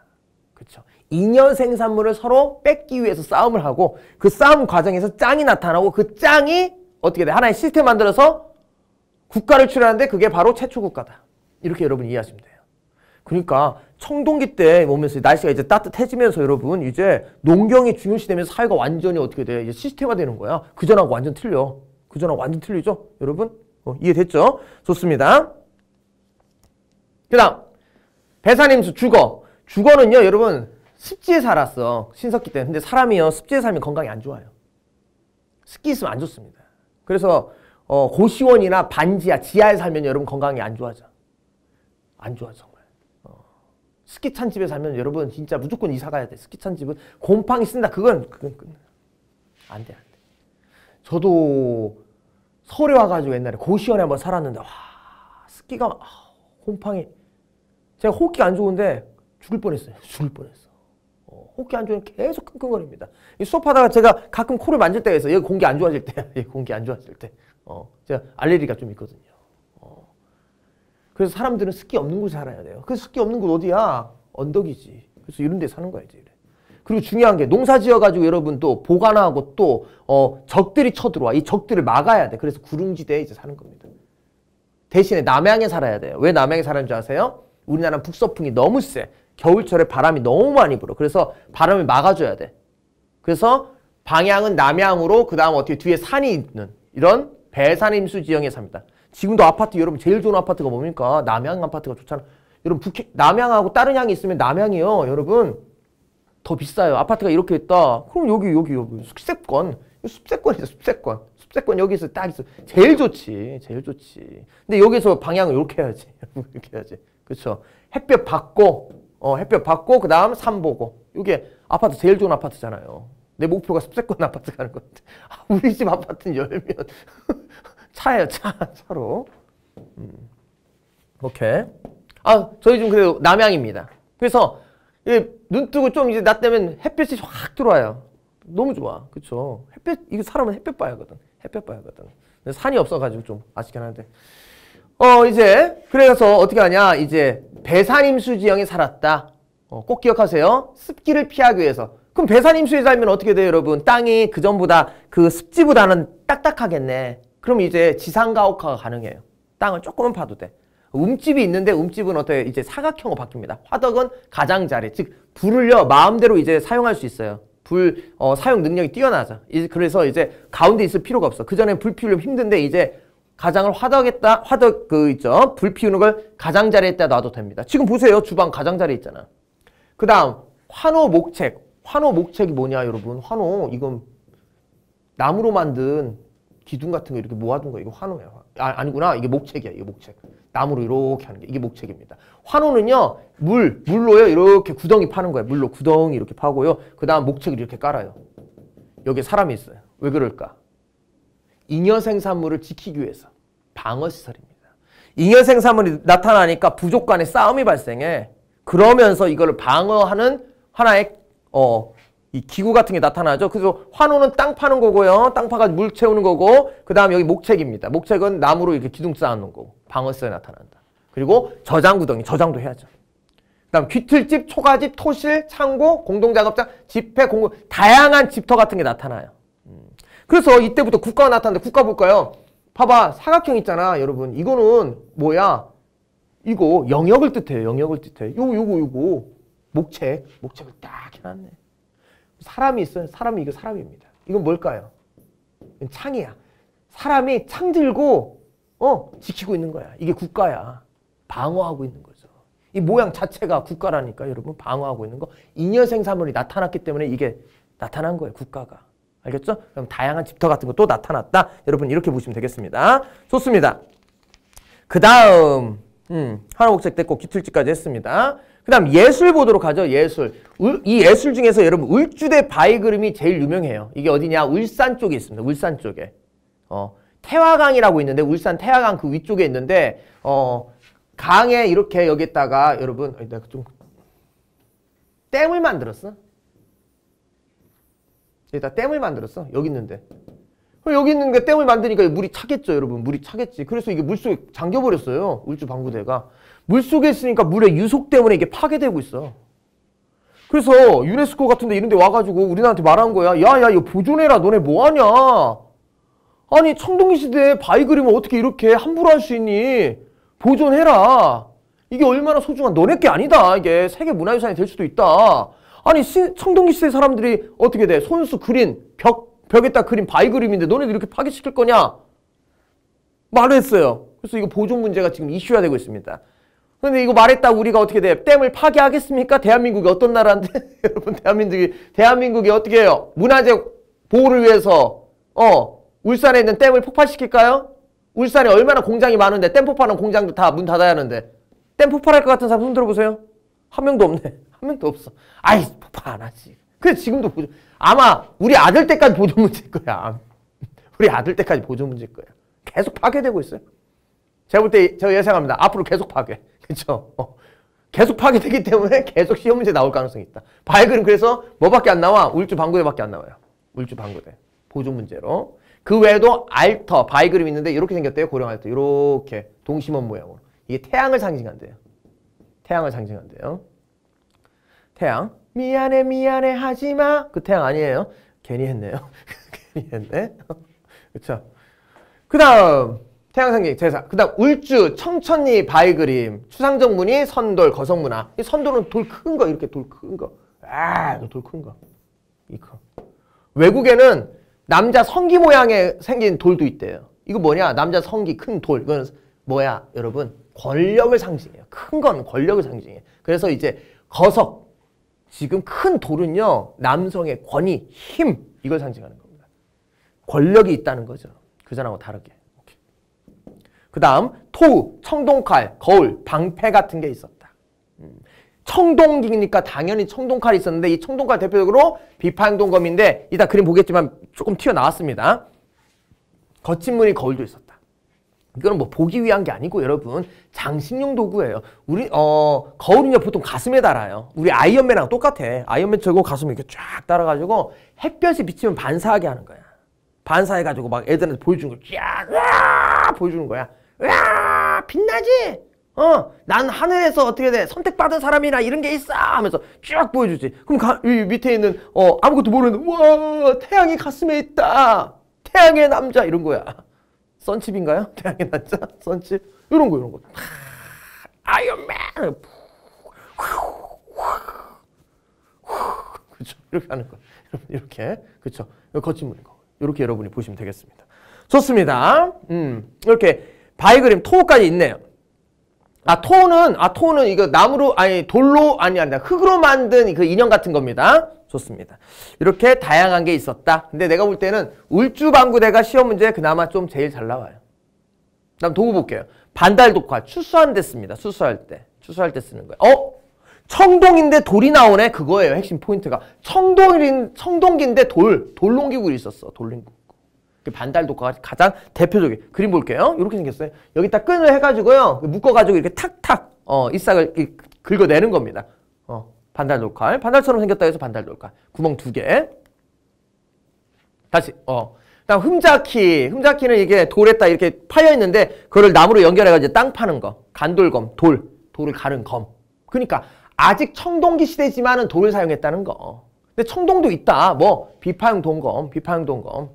[SPEAKER 1] 그쵸 인연 생산물을 서로 뺏기 위해서 싸움을 하고 그 싸움 과정에서 짱이 나타나고 그 짱이 어떻게 돼? 하나의 시스템 만들어서 국가를 출연하는데 그게 바로 최초 국가다. 이렇게 여러분 이해하시면 돼요. 그러니까 청동기 때 보면서 날씨가 이제 따뜻해지면서 여러분 이제 농경이 중요시 되면서 사회가 완전히 어떻게 돼? 이제 시스템화 되는 거야. 그전하고 완전 틀려. 그전하고 완전 틀리죠? 여러분? 어, 이해됐죠? 좋습니다. 그 다음 배산임수 주거. 주거는요 여러분 습지에 살았어. 신석기 때. 근데 사람이요 습지에 살면 건강이 안 좋아요. 습기 있으면 안 좋습니다. 그래서 어, 고시원이나 반지하, 지하에 살면 여러분 건강이 안 좋아져. 안 좋아져. 스키 찬 집에 살면 여러분 진짜 무조건 이사 가야 돼. 스키 찬 집은 곰팡이 쓴다. 그건 그건 끝나. 안 돼, 안 돼. 저도 서울에 와가지고 옛날에 고시원에 한번 살았는데 와 스키가 아, 곰팡이 제가 호흡기안 좋은데 죽을 뻔했어요. 죽을 뻔했어. 어, 호흡기 안좋은면 계속 끙끙거립니다. 이 수업하다가 제가 가끔 코를 만질 때가 있어요. 얘 공기 안 좋아질 때. 얘 공기 안 좋아질 때. 어, 제가 알레르기가 좀 있거든요. 그래서 사람들은 습기 없는 곳에 살아야 돼요. 그 습기 없는 곳 어디야? 언덕이지. 그래서 이런 데 사는 거야 이제. 이래. 그리고 중요한 게 농사 지어가지고 여러분 또 보관하고 또 어, 적들이 쳐들어와. 이 적들을 막아야 돼. 그래서 구릉지대에 이제 사는 겁니다. 대신에 남양에 살아야 돼요. 왜 남양에 사는 줄 아세요? 우리나라 북서풍이 너무 세. 겨울철에 바람이 너무 많이 불어. 그래서 바람을 막아줘야 돼. 그래서 방향은 남양으로 그 다음 어떻게 뒤에 산이 있는 이런 배산 임수 지형에 삽니다. 지금도 아파트 여러분 제일 좋은 아파트가 뭡니까? 남양 아파트가 좋잖아. 여러분 북해, 남양하고 다른 양이 있으면 남양이요. 여러분 더 비싸요. 아파트가 이렇게 있다. 그럼 여기 여기 여기 습세권 습세권이죠. 습세권. 습세권 여기서 딱 있어. 제일 좋지. 제일 좋지. 근데 여기서 방향을 이렇게 해야지. 이렇게 해야지. 그렇죠. 햇볕 받고 어 햇볕 받고 그다음 산 보고. 이게 아파트 제일 좋은 아파트잖아요. 내 목표가 습세권 아파트 가는 건데. 아, 우리 집 아파트는 열면 차예요, 차. 차로. 음. 오케이. 아, 저희 지금 그래도 남양입니다. 그래서 눈 뜨고 좀 이제 낮 되면 햇볕이 확 들어와요. 너무 좋아. 그쵸. 햇볕, 이거 사람은 햇볕 봐야 하거든. 햇볕 봐야 하거든. 근데 산이 없어가지고 좀 아쉽긴 한데. 어, 이제, 그래서 어떻게 하냐. 이제 배산임수 지형에 살았다. 어, 꼭 기억하세요. 습기를 피하기 위해서. 그럼 배산임수에 살면 어떻게 돼요, 여러분? 땅이 그전보다 그 습지보다는 딱딱하겠네. 그럼 이제 지상가옥화가 가능해요. 땅을 조금만 파도 돼. 움집이 있는데 움집은 어떻게 이제 사각형으로 바뀝니다. 화덕은 가장자리, 즉 불을요 마음대로 이제 사용할 수 있어요. 불 어, 사용 능력이 뛰어나죠. 이제 그래서 이제 가운데 있을 필요가 없어. 그 전에 불 피우려면 힘든데 이제 가장을 화덕했다, 화덕 그 있죠. 불 피우는 걸 가장자리에다 놔도 됩니다. 지금 보세요 주방 가장자리 있잖아. 그 다음 환호 목책, 환호 목책이 뭐냐 여러분? 환호 이건 나무로 만든 기둥 같은 거 이렇게 모아둔 거 이거 환호예요. 아, 아니구나. 이게 목책이야. 이게 목책. 나무로 이렇게 하는 게 이게 목책입니다. 환호는요. 물, 물로요. 이렇게 구덩이 파는 거예요. 물로 구덩이 이렇게 파고요. 그다음 목책을 이렇게 깔아요. 여기에 사람이 있어요. 왜 그럴까? 잉여생산물을 지키기 위해서 방어시설입니다. 잉여생산물이 나타나니까 부족 간의 싸움이 발생해. 그러면서 이걸 방어하는 하나의 어, 이 기구 같은 게 나타나죠. 그래서 환호는 땅 파는 거고요. 땅 파가지고 물 채우는 거고 그 다음 여기 목책입니다. 목책은 나무로 이렇게 기둥 쌓아놓은 거고 방어쇠 나타난다. 그리고 저장구덩이, 저장도 해야죠. 그 다음 귀틀집, 초가집, 토실, 창고, 공동작업장, 집회, 공급 다양한 집터 같은 게 나타나요. 음. 그래서 이때부터 국가가 나타나는데 국가 볼까요? 봐봐 사각형 있잖아 여러분 이거는 뭐야 이거 영역을 뜻해요 영역을 뜻해 요거 요거 요거 목책 목책을 딱 해놨네 사람이 있어요. 사람이 이거 사람입니다. 이건 뭘까요? 이건 창이야. 사람이 창 들고 어 지키고 있는 거야. 이게 국가야. 방어하고 있는 거죠. 이 모양 자체가 국가라니까 여러분 방어하고 있는 거 인여생 산물이 나타났기 때문에 이게 나타난 거예요. 국가가. 알겠죠? 그럼 다양한 집터 같은 것도 나타났다. 여러분 이렇게 보시면 되겠습니다. 좋습니다. 그 다음 음, 하나 목책 됐고 기틀지까지 했습니다. 그 다음 예술 보도록 하죠. 예술. 울, 이 예술 중에서 여러분 을주대 바위 그림이 제일 유명해요. 이게 어디냐? 울산 쪽에 있습니다. 울산 쪽에. 어, 태화강이라고 있는데 울산 태화강 그 위쪽에 있는데 어, 강에 이렇게 여기다가 여러분 내가 좀 댐을 만들었어. 여기다 댐을 만들었어. 여기 있는데. 여기 있는 게땜을 만드니까 물이 차겠죠, 여러분. 물이 차겠지. 그래서 이게 물속에 잠겨버렸어요. 울주 방구대가. 물속에 있으니까 물의 유속 때문에 이게 파괴되고 있어. 그래서 유네스코 같은 데 이런 데 와가지고 우리나라한테 말한 거야. 야, 야, 이거 보존해라. 너네 뭐하냐? 아니, 청동기 시대에 바위 그림을 어떻게 이렇게 함부로 할 수 있니? 보존해라. 이게 얼마나 소중한 너네 게 아니다. 이게 세계 문화유산이 될 수도 있다. 아니, 청동기 시대 사람들이 어떻게 돼? 손수 그린 벽, 벽에다 그린 바위 그림인데 너네들 이렇게 파괴시킬 거냐? 말을 했어요. 그래서 이거 보존 문제가 지금 이슈화 되고 있습니다. 근데 이거 말했다 우리가 어떻게 돼? 댐을 파괴하겠습니까? 대한민국이 어떤 나라인데? 여러분 대한민국이 대한민국이 어떻게 해요? 문화재 보호를 위해서 어 울산에 있는 댐을 폭파시킬까요? 울산에 얼마나 공장이 많은데 댐 폭파하는 공장도 다 문 닫아야 하는데 댐 폭발할 것 같은 사람 손 들어보세요. 한 명도 없네. 한 명도 없어. 아이 폭파 안 하지. 그래 지금도 보조. 아마 우리 아들 때까지 보조 문제일 거야. 우리 아들 때까지 보조 문제일 거야. 계속 파괴되고 있어요. 제가 볼 때 제가 예상합니다. 앞으로 계속 파괴. 그렇죠? 어. 계속 파괴되기 때문에 계속 시험 문제 나올 가능성이 있다. 바이그은 그래서 뭐밖에 안 나와? 울주 방구대밖에 안 나와요. 울주 방구대. 보조 문제로. 그 외에도 알터, 바이 그림 있는데 이렇게 생겼대요. 고령 알터. 이렇게 동심원 모양으로. 이게 태양을 상징한대요. 태양을 상징한대요. 태양. 미안해 미안해 하지마. 그 태양 아니에요. 괜히 했네요. 괜히 했네. 그렇죠. 그 다음 태양상객 제사 그 다음 울주 청천리 바위 그림 추상적 무늬 선돌 거성 문화 이 선돌은 돌 큰 거 이렇게 돌 큰거아돌 큰거 아, 이거 외국에는 남자 성기 모양의 생긴 돌도 있대요 이거 뭐냐 남자 성기 큰돌 이건 뭐야 여러분 권력을 상징해요 큰 건 권력을 상징해 그래서 이제 거석 지금 큰 돌은요 남성의 권위 힘 이걸 상징하는 겁니다 권력이 있다는 거죠 그사하고 다르게 그 다음 토우, 청동칼, 거울, 방패 같은 게 있었다. 음. 청동기니까 당연히 청동칼이 있었는데 이 청동칼 대표적으로 비파행동검인데 이따 그림 보겠지만 조금 튀어나왔습니다. 거친 무이 거울도 있었다. 이거는 뭐 보기 위한 게 아니고 여러분 장식용 도구예요. 우리 어 거울은요 보통 가슴에 달아요. 우리 아이언맨랑 이 똑같아. 아이언맨 저거 가슴에 이렇게 쫙 달아가지고 햇볕이 비치면 반사하게 하는 거야. 반사해가지고 막 애들한테 보여주는 거 쫙 보여주는 거야. 으아 빛나지? 어, 난 하늘에서 어떻게 돼? 선택받은 사람이라 이런 게 있어! 하면서 쭉 보여주지. 그럼 가, 이 밑에 있는, 어, 아무것도 모르는, 와, 태양이 가슴에 있다! 태양의 남자! 이런 거야. 썬칩인가요? 태양의 남자? 썬칩? 이런 거, 이런 거. 아이언맨! 그렇 이렇게 하는 거. 이렇게. 그렇죠. 거친 물인 거. 이렇게 여러분이 보시면 되겠습니다. 좋습니다. 음, 이렇게 바이 그림 토우까지 있네요. 아 토우는 아 토우는 이거 나무로 아니 돌로 아니 아니 흙으로 만든 그 인형 같은 겁니다. 좋습니다. 이렇게 다양한 게 있었다. 근데 내가 볼 때는 울주방구대가 시험 문제 그나마 좀 제일 잘 나와요. 다음 도구 볼게요. 반달 독화 추수한 데 씁니다. 추수할때 추수할 때 쓰는 거예요. 어? 청동인데 돌이 나오네 그거예요 핵심 포인트가 청동인 청동기인데 돌돌농기구이 있었어 돌농기구 그 반달 독과가 가장 대표적인 그림 볼게요. 이렇게 생겼어요. 여기다 끈을 해가지고요. 묶어가지고 이렇게 탁탁 어, 이삭을 긁어내는 겁니다. 어, 반달 독칼 반달처럼 생겼다 해서 반달 독칼 구멍 두 개. 다시 어. 다음 흠자키. 흠자키는 이게 돌에다 이렇게 파여 있는데 그거를 나무로 연결해가지고 땅 파는 거. 간돌검, 돌, 돌을 가른 검. 그러니까 아직 청동기 시대지만은 돌을 사용했다는 거. 근데 청동도 있다. 뭐 비파형 동검, 비파형 동검.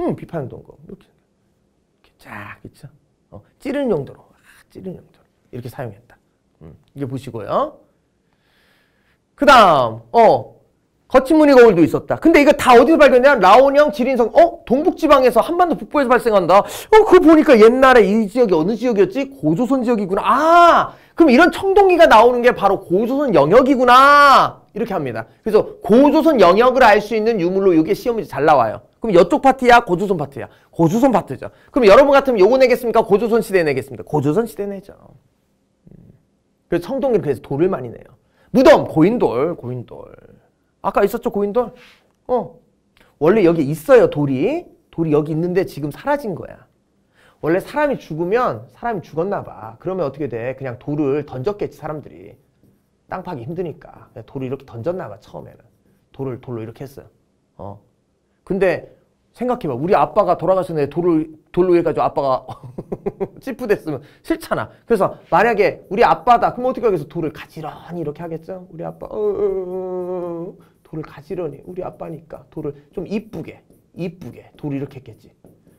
[SPEAKER 1] 음, 비판 동공. 이렇게. 이렇게 쫙, 있죠? 어, 찌른 용도로. 아, 찌른 용도로. 이렇게 사용했다. 음, 이게 보시고요. 그 다음, 어, 거친 무늬 거울도 있었다. 근데 이거 다 어디서 발견되냐? 라온형, 지린성, 어? 동북지방에서 한반도 북부에서 발생한다. 어, 그거 보니까 옛날에 이 지역이 어느 지역이었지? 고조선 지역이구나. 아! 그럼 이런 청동기가 나오는 게 바로 고조선 영역이구나 이렇게 합니다. 그래서 고조선 영역을 알 수 있는 유물로 이게 시험이 잘 나와요. 그럼 여쪽 파트야? 고조선 파트야? 고조선 파트죠. 그럼 여러분 같으면 요거 내겠습니까? 고조선 시대 내겠습니다 고조선 시대 내죠. 음. 그래서 청동기는 그래서 돌을 많이 내요. 무덤! 고인돌, 고인돌. 아까 있었죠, 고인돌? 어. 원래 여기 있어요, 돌이. 돌이 여기 있는데 지금 사라진 거야. 원래 사람이 죽으면 사람이 죽었나 봐. 그러면 어떻게 돼? 그냥 돌을 던졌겠지 사람들이. 땅 파기 힘드니까. 돌을 이렇게 던졌나 봐 처음에는. 돌을 돌로 이렇게 했어요. 어. 근데 생각해봐. 우리 아빠가 돌아가셨는데 돌을 돌로 해가지고 아빠가 찌푸댔으면 싫잖아. 그래서 만약에 우리 아빠다. 그럼 어떻게 하겠어? 돌을 가지런히 이렇게 하겠죠? 우리 아빠 어, 어, 어, 어 돌을 가지런히 우리 아빠니까 돌을 좀 이쁘게 이쁘게 돌을 이렇게 했겠지.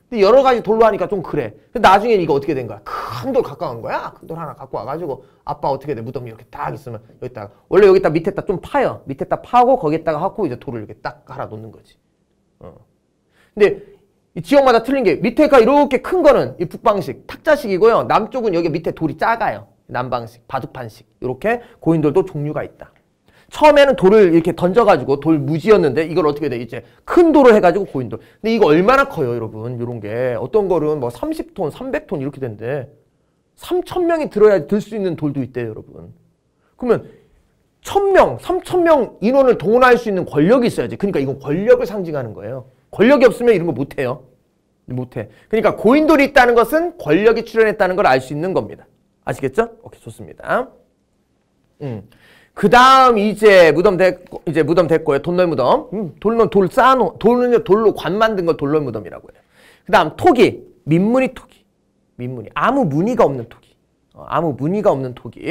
[SPEAKER 1] 근데 여러 가지 돌로 하니까 좀 그래. 나중에 이거 어떻게 된 거야? 큰 돌 가까운 거야? 큰 돌 하나 갖고 와가지고 아빠 어떻게 돼? 무덤이 이렇게 딱 있으면 여기다가 원래 여기다 밑에다 좀 파요. 밑에다 파고 거기에다가 하고 이제 돌을 이렇게 딱 갈아 놓는 거지. 어. 근데 지역마다 틀린 게 밑에가 이렇게 큰 거는 이 북방식 탁자식이고요. 남쪽은 여기 밑에 돌이 작아요. 남방식, 바둑판식 이렇게 고인돌도 종류가 있다. 처음에는 돌을 이렇게 던져가지고 돌 무지였는데 이걸 어떻게 돼? 이제 큰 돌을 해가지고 고인돌. 근데 이거 얼마나 커요, 여러분? 이런 게. 어떤 거는 뭐 30톤, 300톤 이렇게 된대. 3천명이 들어야 들 수 있는 돌도 있대요, 여러분. 그러면 1000명, 3000명 인원을 동원할 수 있는 권력이 있어야지. 그러니까 이건 권력을 상징하는 거예요. 권력이 없으면 이런 거 못해요. 못해. 그러니까 고인돌이 있다는 것은 권력이 출현했다는 걸 알 수 있는 겁니다. 아시겠죠? 오케이, 좋습니다. 음. 그 다음 이제 무덤 됐고 이제 무덤 됐고요. 돌놀 무덤. 음, 돌로 돌 쌓아놓 돌로 돌로 관 만든 걸 돌놀 무덤이라고 해요. 그 다음 토기 민무늬 토기 민무늬 아무 무늬가 없는 토기 어, 아무 무늬가 없는 토기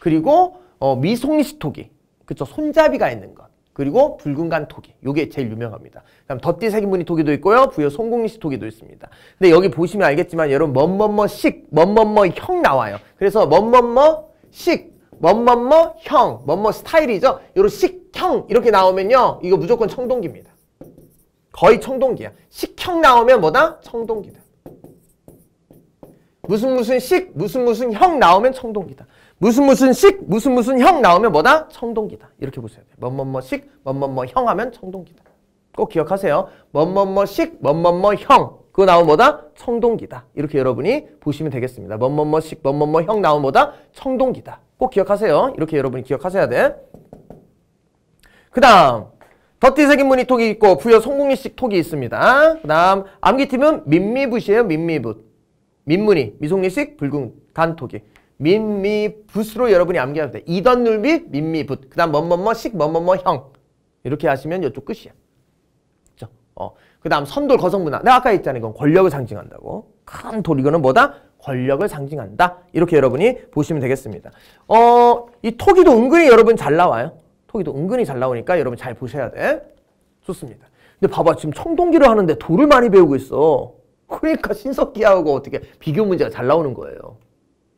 [SPEAKER 1] 그리고 어, 미송이시 토기 그쵸 손잡이가 있는 것 그리고 붉은간 토기 요게 제일 유명합니다. 그다음 덧띠색인 무늬 토기도 있고요 부여 송공리시 토기도 있습니다. 근데 여기 보시면 알겠지만 여러분 뭐뭐뭐식 뭐뭐뭐형 나와요. 그래서 뭐뭐뭐식 뭐뭐뭐 형, 뭐뭐 스타일이죠. 요런 식형 이렇게 나오면요. 이거 무조건 청동기입니다. 거의 청동기야. 식형 나오면 뭐다? 청동기다. 무슨 무슨 식, 무슨 무슨 형 나오면 청동기다. 무슨 무슨 식, 무슨 무슨 형 나오면 뭐다? 청동기다. 이렇게 보셔야 돼요. 뭐뭐뭐 식, 뭐뭐뭐 형 하면 청동기다. 꼭 기억하세요. 뭐뭐뭐 식, 뭐뭐뭐 형. 그거 나온 뭐다? 청동기다. 이렇게 여러분이 보시면 되겠습니다. 뭐뭐뭐 식, 뭐뭐뭐 형 나온 뭐다? 청동기다. 꼭 기억하세요. 이렇게 여러분이 기억하셔야 돼. 그 다음 더티색인 무늬 톡이 있고 부여 성공리식 톡이 있습니다. 그 다음 암기팀은 민미붓이에요. 민미붓. 민무늬, 미송리식, 붉은 단톡이. 민미붓으로 여러분이 암기하면 돼. 이던눌비, 민미붓. 그 다음 뭐 뭐 뭐 식, 뭐 뭐 뭐 형. 이렇게 하시면 이쪽 끝이야. 그그 어. 다음 선돌 거성문화. 내가 아까 했잖아. 이건 권력을 상징한다고. 큰 돌. 이거는 뭐다? 권력을 상징한다. 이렇게 여러분이 보시면 되겠습니다. 어, 이 토기도 은근히 여러분 잘 나와요. 토기도 은근히 잘 나오니까 여러분 잘 보셔야 돼. 좋습니다. 근데 봐봐 지금 청동기를 하는데 돌을 많이 배우고 있어. 그러니까 신석기하고 어떻게 비교 문제가 잘 나오는 거예요.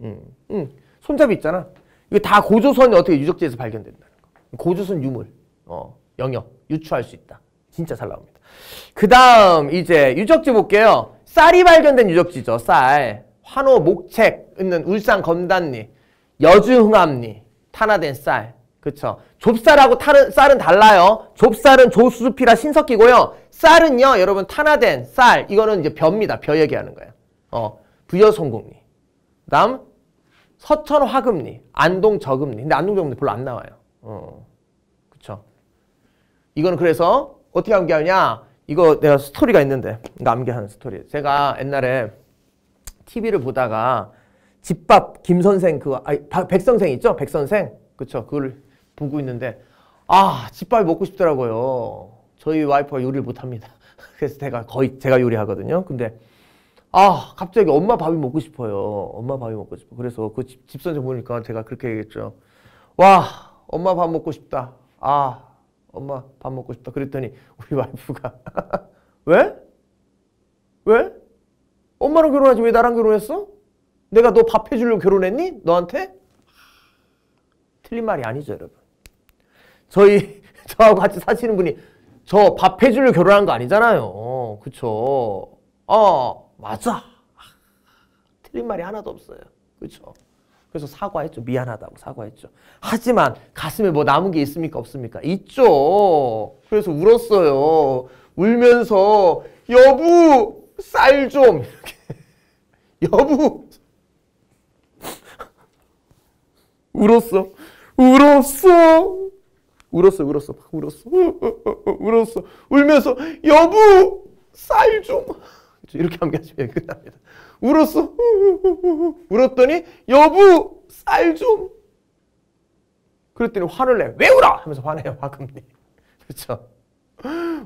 [SPEAKER 1] 음, 음. 손잡이 있잖아. 이거 다 고조선이 어떻게 유적지에서 발견된다는 거. 고조선 유물, 어, 영역, 유추할 수 있다. 진짜 잘 나옵니다. 그 다음 이제 유적지 볼게요. 쌀이 발견된 유적지죠. 쌀. 환호 목책 있는 울산 검단리, 여주 흥암리, 탄화된 쌀. 그쵸. 좁쌀하고 탈은, 쌀은 달라요. 좁쌀은 조수수피라 신석기고요. 쌀은요, 여러분, 탄화된 쌀. 이거는 이제 벼입니다. 벼 얘기하는 거예요. 어, 부여성국리그 다음, 서천 화금리, 안동 저금리. 근데 안동 저금리 별로 안 나와요. 어, 그쵸. 이거는 그래서 어떻게 암기하냐. 이거 내가 스토리가 있는데. 남기하는 스토리. 제가 옛날에 TV를 보다가 집밥 김선생 그 아니 백선생 있죠? 백선생 그쵸 그걸 보고 있는데 아 집밥이 먹고 싶더라고요. 저희 와이프가 요리를 못합니다. 그래서 제가 거의 제가 요리하거든요. 근데 아 갑자기 엄마 밥이 먹고 싶어요. 엄마 밥이 먹고 싶어. 그래서 그 집, 집선생 보니까 제가 그렇게 얘기했죠. 와 엄마 밥 먹고 싶다. 아 엄마 밥 먹고 싶다. 그랬더니 우리 와이프가 왜? 왜? 엄마랑 결혼하지 왜 나랑 결혼했어? 내가 너 밥 해주려고 결혼했니? 너한테? 틀린 말이 아니죠 여러분. 저희 저하고 같이 사시는 분이 저 밥 해주려고 결혼한 거 아니잖아요. 그쵸? 어 맞아. 틀린 말이 하나도 없어요. 그쵸? 그래서 사과했죠. 미안하다고 사과했죠. 하지만 가슴에 뭐 남은 게 있습니까? 없습니까? 있죠. 그래서 울었어요. 울면서 여보 쌀 좀. 여부. 울었어. 울었어. 울었어, 울었어. 막 울었어. 어, 어, 어, 울었어. 울면서, 여부! 쌀 좀. 이렇게 하면 아침 끝납니다. 울었어. 울었더니, 여부! 쌀 좀. 그랬더니 화를 내. 왜 울어! 하면서 화내요, 화금리. 그렇죠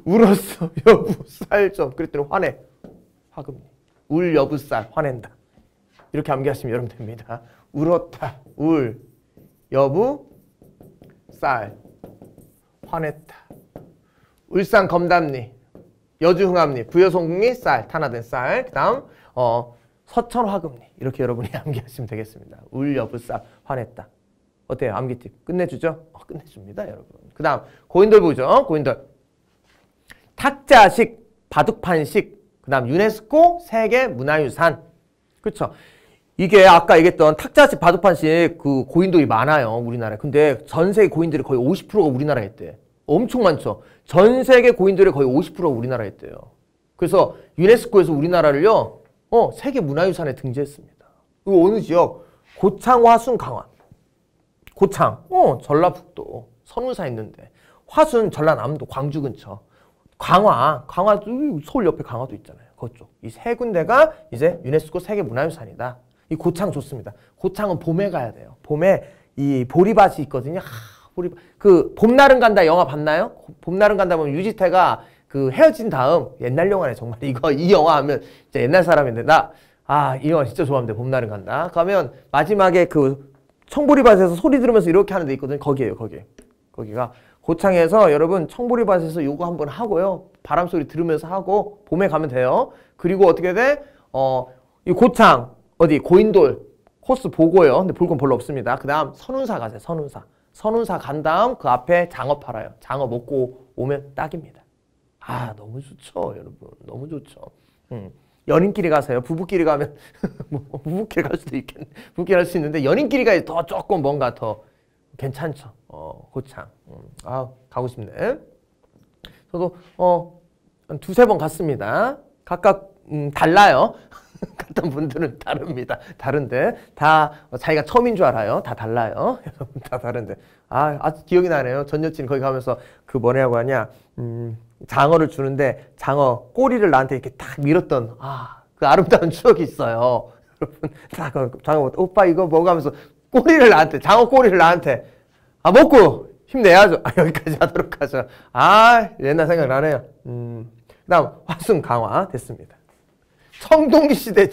[SPEAKER 1] 울었어, 여부, 쌀 좀. 그랬더니 화내. 화금리. 울 여부살 화낸다. 이렇게 암기하시면 여러분 됩니다. 울었다. 울 여부 쌀 화냈다. 울산 검담리 여주흥암리 부여송리 쌀 탄화된 쌀 그다음 어 서천 화금리 이렇게 여러분이 암기하시면 되겠습니다. 울 여부 쌀 화냈다. 어때요? 암기팁 끝내주죠? 어, 끝내줍니다 여러분. 그 다음 고인돌 보죠. 고인돌. 탁자식, 바둑판식, 그 다음 유네스코 세계문화유산. 그렇죠. 이게 아까 얘기했던 탁자식 바둑판식 그 고인돌이 많아요. 우리나라에. 근데 전 세계 고인들이 거의 50%가 우리나라에 있대. 엄청 많죠. 전 세계 고인들의 거의 50%가 우리나라에 있대요. 그래서 유네스코에서 우리나라를요. 어, 세계 문화유산에 등재했습니다. 그리 어느 지역? 고창, 화순, 강화 고창. 어, 전라북도. 선운사 있는데. 화순, 전라남도, 광주 근처. 강화, 강화, 음, 서울 옆에 강화도 있잖아요. 그쪽. 이 세 군데가 이제 유네스코 세계 문화유산이다. 이 고창 좋습니다. 고창은 봄에 가야 돼요. 봄에 이 보리밭이 있거든요. 하, 보리밭. 그 봄날은 간다 영화 봤나요? 봄날은 간다 보면 유지태가 그 헤어진 다음 옛날 영화네 정말 이거 이 영화 하면 진짜 옛날 사람인데 나 아 이 영화 진짜 좋아합니다. 봄날은 간다. 가면 마지막에 그 청보리밭에서 소리 들으면서 이렇게 하는 데 있거든요. 거기에요. 거기. 거기가 고창에서 여러분 청보리밭에서 요거 한번 하고요. 바람 소리 들으면서 하고 봄에 가면 돼요. 그리고 어떻게 돼? 어, 이 고창 어디 고인돌 코스 보고요. 근데 볼 건 별로 없습니다. 그다음 선운사 가세요. 선운사. 선운사 간 다음 그 앞에 장어 팔아요. 장어 먹고 오면 딱입니다. 아 너무 좋죠, 여러분. 너무 좋죠. 음. 연인끼리 가세요. 부부끼리 가면 뭐 부부끼리 갈 수도 있겠네. 부부끼리 갈 수 있는데 연인끼리 가야 더 조금 뭔가 더 괜찮죠. 어, 고창. 음, 아, 가고 싶네. 저도 어, 두세 번 갔습니다. 각각 음, 달라요. 갔던 분들은 다릅니다. 다른데 다 자기가 처음인 줄 알아요. 다 달라요. 다 다른데 아, 아 기억이 나네요. 전 여친 거기 가면서 그 뭐냐고 하냐 음, 장어를 주는데 장어 꼬리를 나한테 이렇게 딱 밀었던 아, 그 아름다운 추억이 있어요. 여러분 다 장어 오빠 이거 먹으면서 꼬리를 나한테, 장어 꼬리를 나한테. 아, 먹고 힘내야죠. 아, 여기까지 하도록 하죠. 아, 옛날 생각나네요. 음. 그 다음, 화순 강화. 됐습니다. 청동기 시대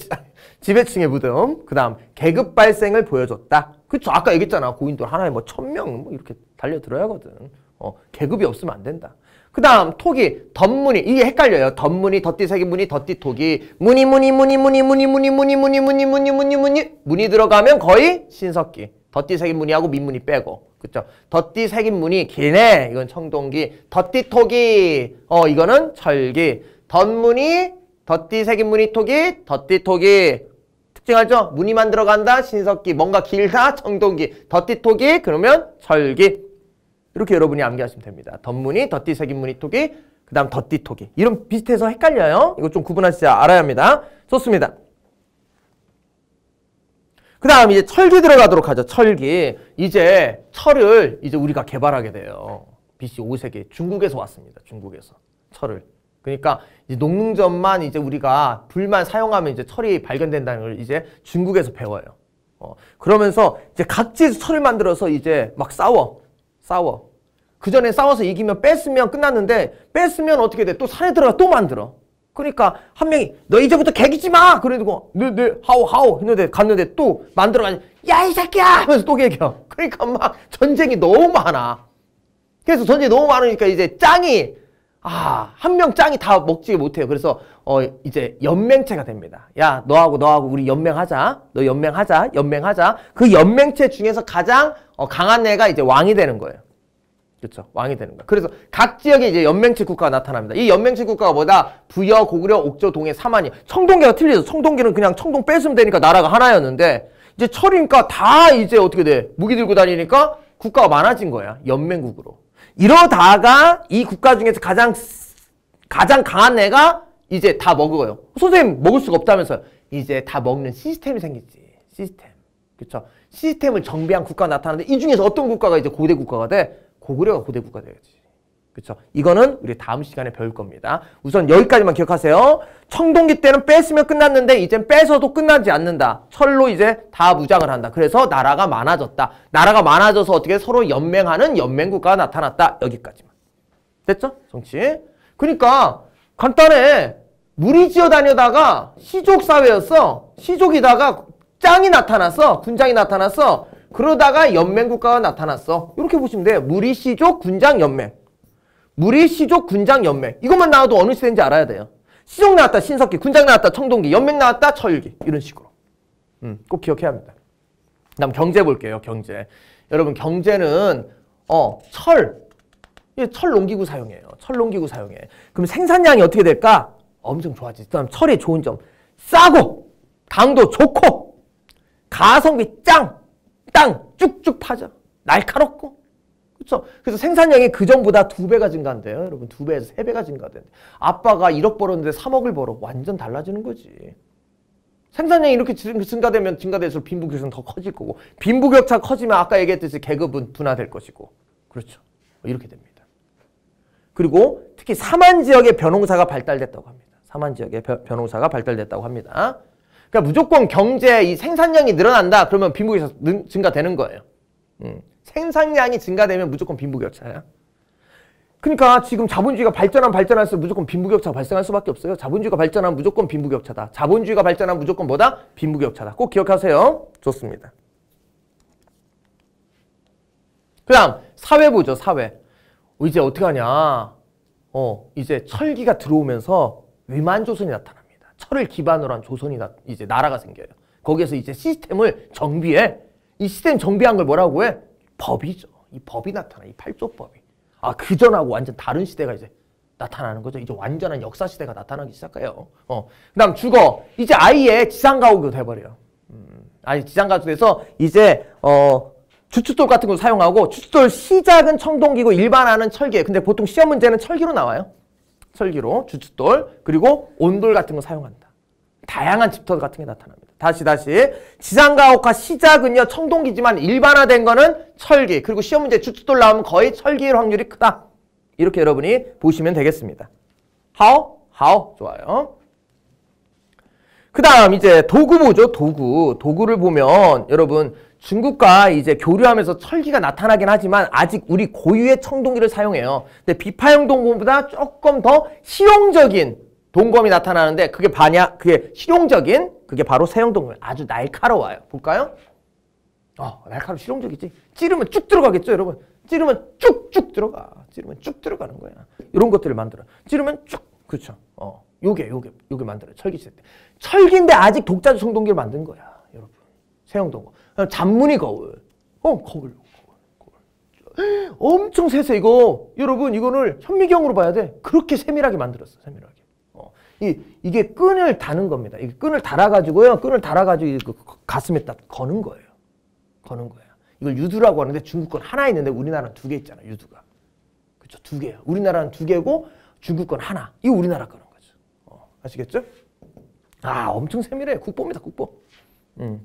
[SPEAKER 1] 지배층의 무덤. 그 다음, 계급 발생을 보여줬다. 그쵸. 아까 얘기했잖아. 고인돌 하나에 뭐 천 명 뭐 이렇게 달려들어야 하거든. 어, 계급이 없으면 안 된다. 그 다음 토기 덧무늬 이게 헷갈려요 덧무늬 덧띠세기 무늬 덧띠톡이 무늬 무늬 무늬 무늬 무늬 무늬 무늬 무늬 무늬 무늬 무늬 무늬 무늬 들어가면 거의 신석기 덧띠색기 무늬하고 민무늬 빼고 그쵸 덧띠색기 무늬 기네 이건 청동기 덧띠 토기 어 이거는 철기 덧무늬 덧띠색기 무늬 토기 덧띠 토기 특징하죠 무늬만 들어간다 신석기 뭔가 길다 청동기 덧띠 토기 그러면 철기 이렇게 여러분이 암기하시면 됩니다. 덧무늬, 덧띠, 색인무늬 토기, 그 다음 덧띠 토기. 이름 비슷해서 헷갈려요. 이거 좀 구분하셔야 알아야 합니다. 좋습니다. 그 다음 이제 철기 들어가도록 하죠. 철기. 이제 철을 이제 우리가 개발하게 돼요. BC 5세기. 중국에서 왔습니다. 중국에서. 철을. 그러니까 이제 농능전만 이제 우리가 불만 사용하면 이제 철이 발견된다는 걸 이제 중국에서 배워요. 어, 그러면서 이제 각지에서 철을 만들어서 이제 막 싸워. 싸워. 그 전에 싸워서 이기면 뺐으면 끝났는데 뺐으면 어떻게 돼? 또 산에 들어가 또 만들어. 그러니까 한 명이 너 이제부터 개기지 마. 그래도 네, 네, 하오 하오 했는데 갔는데 또 만들어 가지고 야 이 새끼야 하면서 또 개겨. 그러니까 막 전쟁이 너무 많아. 그래서 전쟁이 너무 많으니까 이제 짱이 아, 한 명 짱이 다 먹지 못해요. 그래서, 어, 이제 연맹체가 됩니다. 야, 너하고 너하고 우리 연맹하자. 너 연맹하자. 연맹하자. 그 연맹체 중에서 가장 어, 강한 애가 이제 왕이 되는 거예요. 그렇죠. 왕이 되는 거예요. 그래서 각 지역에 이제 연맹치 국가가 나타납니다. 이 연맹치 국가가 뭐다? 부여, 고구려, 옥조, 동해, 사만이. 청동계가 틀리죠. 청동계는 그냥 청동 뺏으면 되니까 나라가 하나였는데 이제 철이니까 다 이제 어떻게 돼? 무기 들고 다니니까 국가가 많아진 거야. 연맹국으로. 이러다가 이 국가 중에서 가장 가장 강한 애가 이제 다 먹어요. 선생님 먹을 수가 없다면서요. 이제 다 먹는 시스템이 생기지. 시스템. 그렇죠? 시스템을 정비한 국가 가 나타나는데 이 중에서 어떤 국가가 이제 고대 국가가 돼? 고구려가 고대 국가 되겠지. 그렇죠? 이거는 우리 다음 시간에 배울 겁니다. 우선 여기까지만 기억하세요. 청동기 때는 뺐으면 끝났는데 이젠 뺏어도 끝나지 않는다. 철로 이제 다 무장을 한다. 그래서 나라가 많아졌다. 나라가 많아져서 어떻게 서로 연맹하는 연맹국가가 나타났다. 여기까지만. 됐죠? 정치. 그러니까 간단해. 무리지어 다녀다가 시족 사회였어. 시족이다가 짱이 나타났어. 군장이 나타났어. 그러다가 연맹국가가 나타났어. 이렇게 보시면 돼요. 무리시족 군장연맹. 무리시족 군장연맹. 이것만 나와도 어느 시대인지 알아야 돼요. 시족 나왔다 신석기, 군장 나왔다 청동기, 연맹 나왔다 철기. 이런 식으로. 음, 꼭 기억해야 합니다. 다음 경제 볼게요. 경제. 여러분 경제는 어, 철. 철 농기구 사용해요. 철 농기구 사용해. 그럼 생산량이 어떻게 될까? 엄청 좋아지지. 그다음 철의 좋은 점. 싸고 강도 좋고 가성비 짱! 땅! 쭉쭉 파져. 날카롭고. 그렇죠? 그래서 생산량이 그 전보다 두 배가 증가한대요. 여러분 두 배에서 세 배가 증가된대. 아빠가 1억 벌었는데 3억을 벌어. 완전 달라지는 거지. 생산량이 이렇게 증가되면 증가될수록 빈부격차는 더 커질 거고 빈부격차 커지면 아까 얘기했듯이 계급은 분화될 것이고 그렇죠. 뭐 이렇게 됩니다. 그리고 특히 사만 지역에 변홍사가 발달됐다고 합니다. 사만 지역에 변홍사가 발달됐다고 합니다. 그러니까 무조건 경제 이 생산량이 늘어난다 그러면 빈부격차 증가되는 거예요. 음. 생산량이 증가되면 무조건 빈부격차야. 그러니까 지금 자본주의가 발전한 발전할수록 무조건 빈부격차가 발생할 수밖에 없어요. 자본주의가 발전한 무조건 빈부격차다. 자본주의가 발전한 무조건 뭐다? 빈부격차다. 꼭 기억하세요. 좋습니다. 그 다음 사회보죠. 사회. 이제 어떻게 하냐. 어 이제 철기가 들어오면서 위만조선이 나타나. 철을 기반으로 한 조선이 나, 이제 나라가 생겨요. 거기에서 이제 시스템을 정비해. 이 시스템 정비한 걸 뭐라고 해? 법이죠. 이 법이 나타나. 이 팔조법이. 아, 그전하고 완전 다른 시대가 이제 나타나는 거죠. 이제 완전한 역사 시대가 나타나기 시작해요. 어. 그다음 죽어. 이제 아예 지상 가옥이 돼 버려요. 음. 아니 지상 가옥에서 이제 어 주춧돌 같은 걸 사용하고 주춧돌 시작은 청동기고 일반화는 철예요 근데 보통 시험 문제는 철기로 나와요. 설기로, 주춧돌, 그리고 온돌 같은 거 사용한다. 다양한 집터 같은 게 나타납니다. 다시 다시 지상가옥화 시작은요 청동기지만 일반화된 거는 철기 그리고 시험 문제 주춧돌 나오면 거의 철기일 확률이 크다. 이렇게 여러분이 보시면 되겠습니다. 하오? 하오 좋아요. 그 다음 이제 도구 보죠. 도구. 도구를 보면 여러분 중국과 이제 교류하면서 철기가 나타나긴 하지만 아직 우리 고유의 청동기를 사용해요. 근데 비파형 동검보다 조금 더 실용적인 동검이 나타나는데 그게 반야 그게 실용적인 그게 바로 세형 동검. 아주 날카로워요. 볼까요? 어, 날카로 실용적이지. 찌르면 쭉 들어가겠죠, 여러분. 찌르면 쭉쭉 들어가. 찌르면 쭉 들어가는 거야. 이런 것들을 만들어. 찌르면 쭉. 그렇죠. 어. 요게 요게 요게 만들어요. 철기 시대 때. 철기인데 아직 독자주 성동기를 만든 거야, 여러분. 세형동거. 잔문이 거울. 어, 거울. 거울. 거울. 엄청 세세 이거 여러분 이거를 현미경으로 봐야 돼 그렇게 세밀하게 만들었어 세밀하게 어. 이, 이게 끈을 다는 겁니다 이게 끈을 달아가지고요 끈을 달아가지고 그 가슴에 딱 거는 거예요 거는 거야 이걸 유두라고 하는데 중국 건 하나 있는데 우리나라는 두 개 있잖아 유두가 그렇죠 두 개야 우리나라는 두 개고 중국 건 하나 이 우리나라 거는 아시겠죠? 아 엄청 세밀해 국보입니다 국보 음.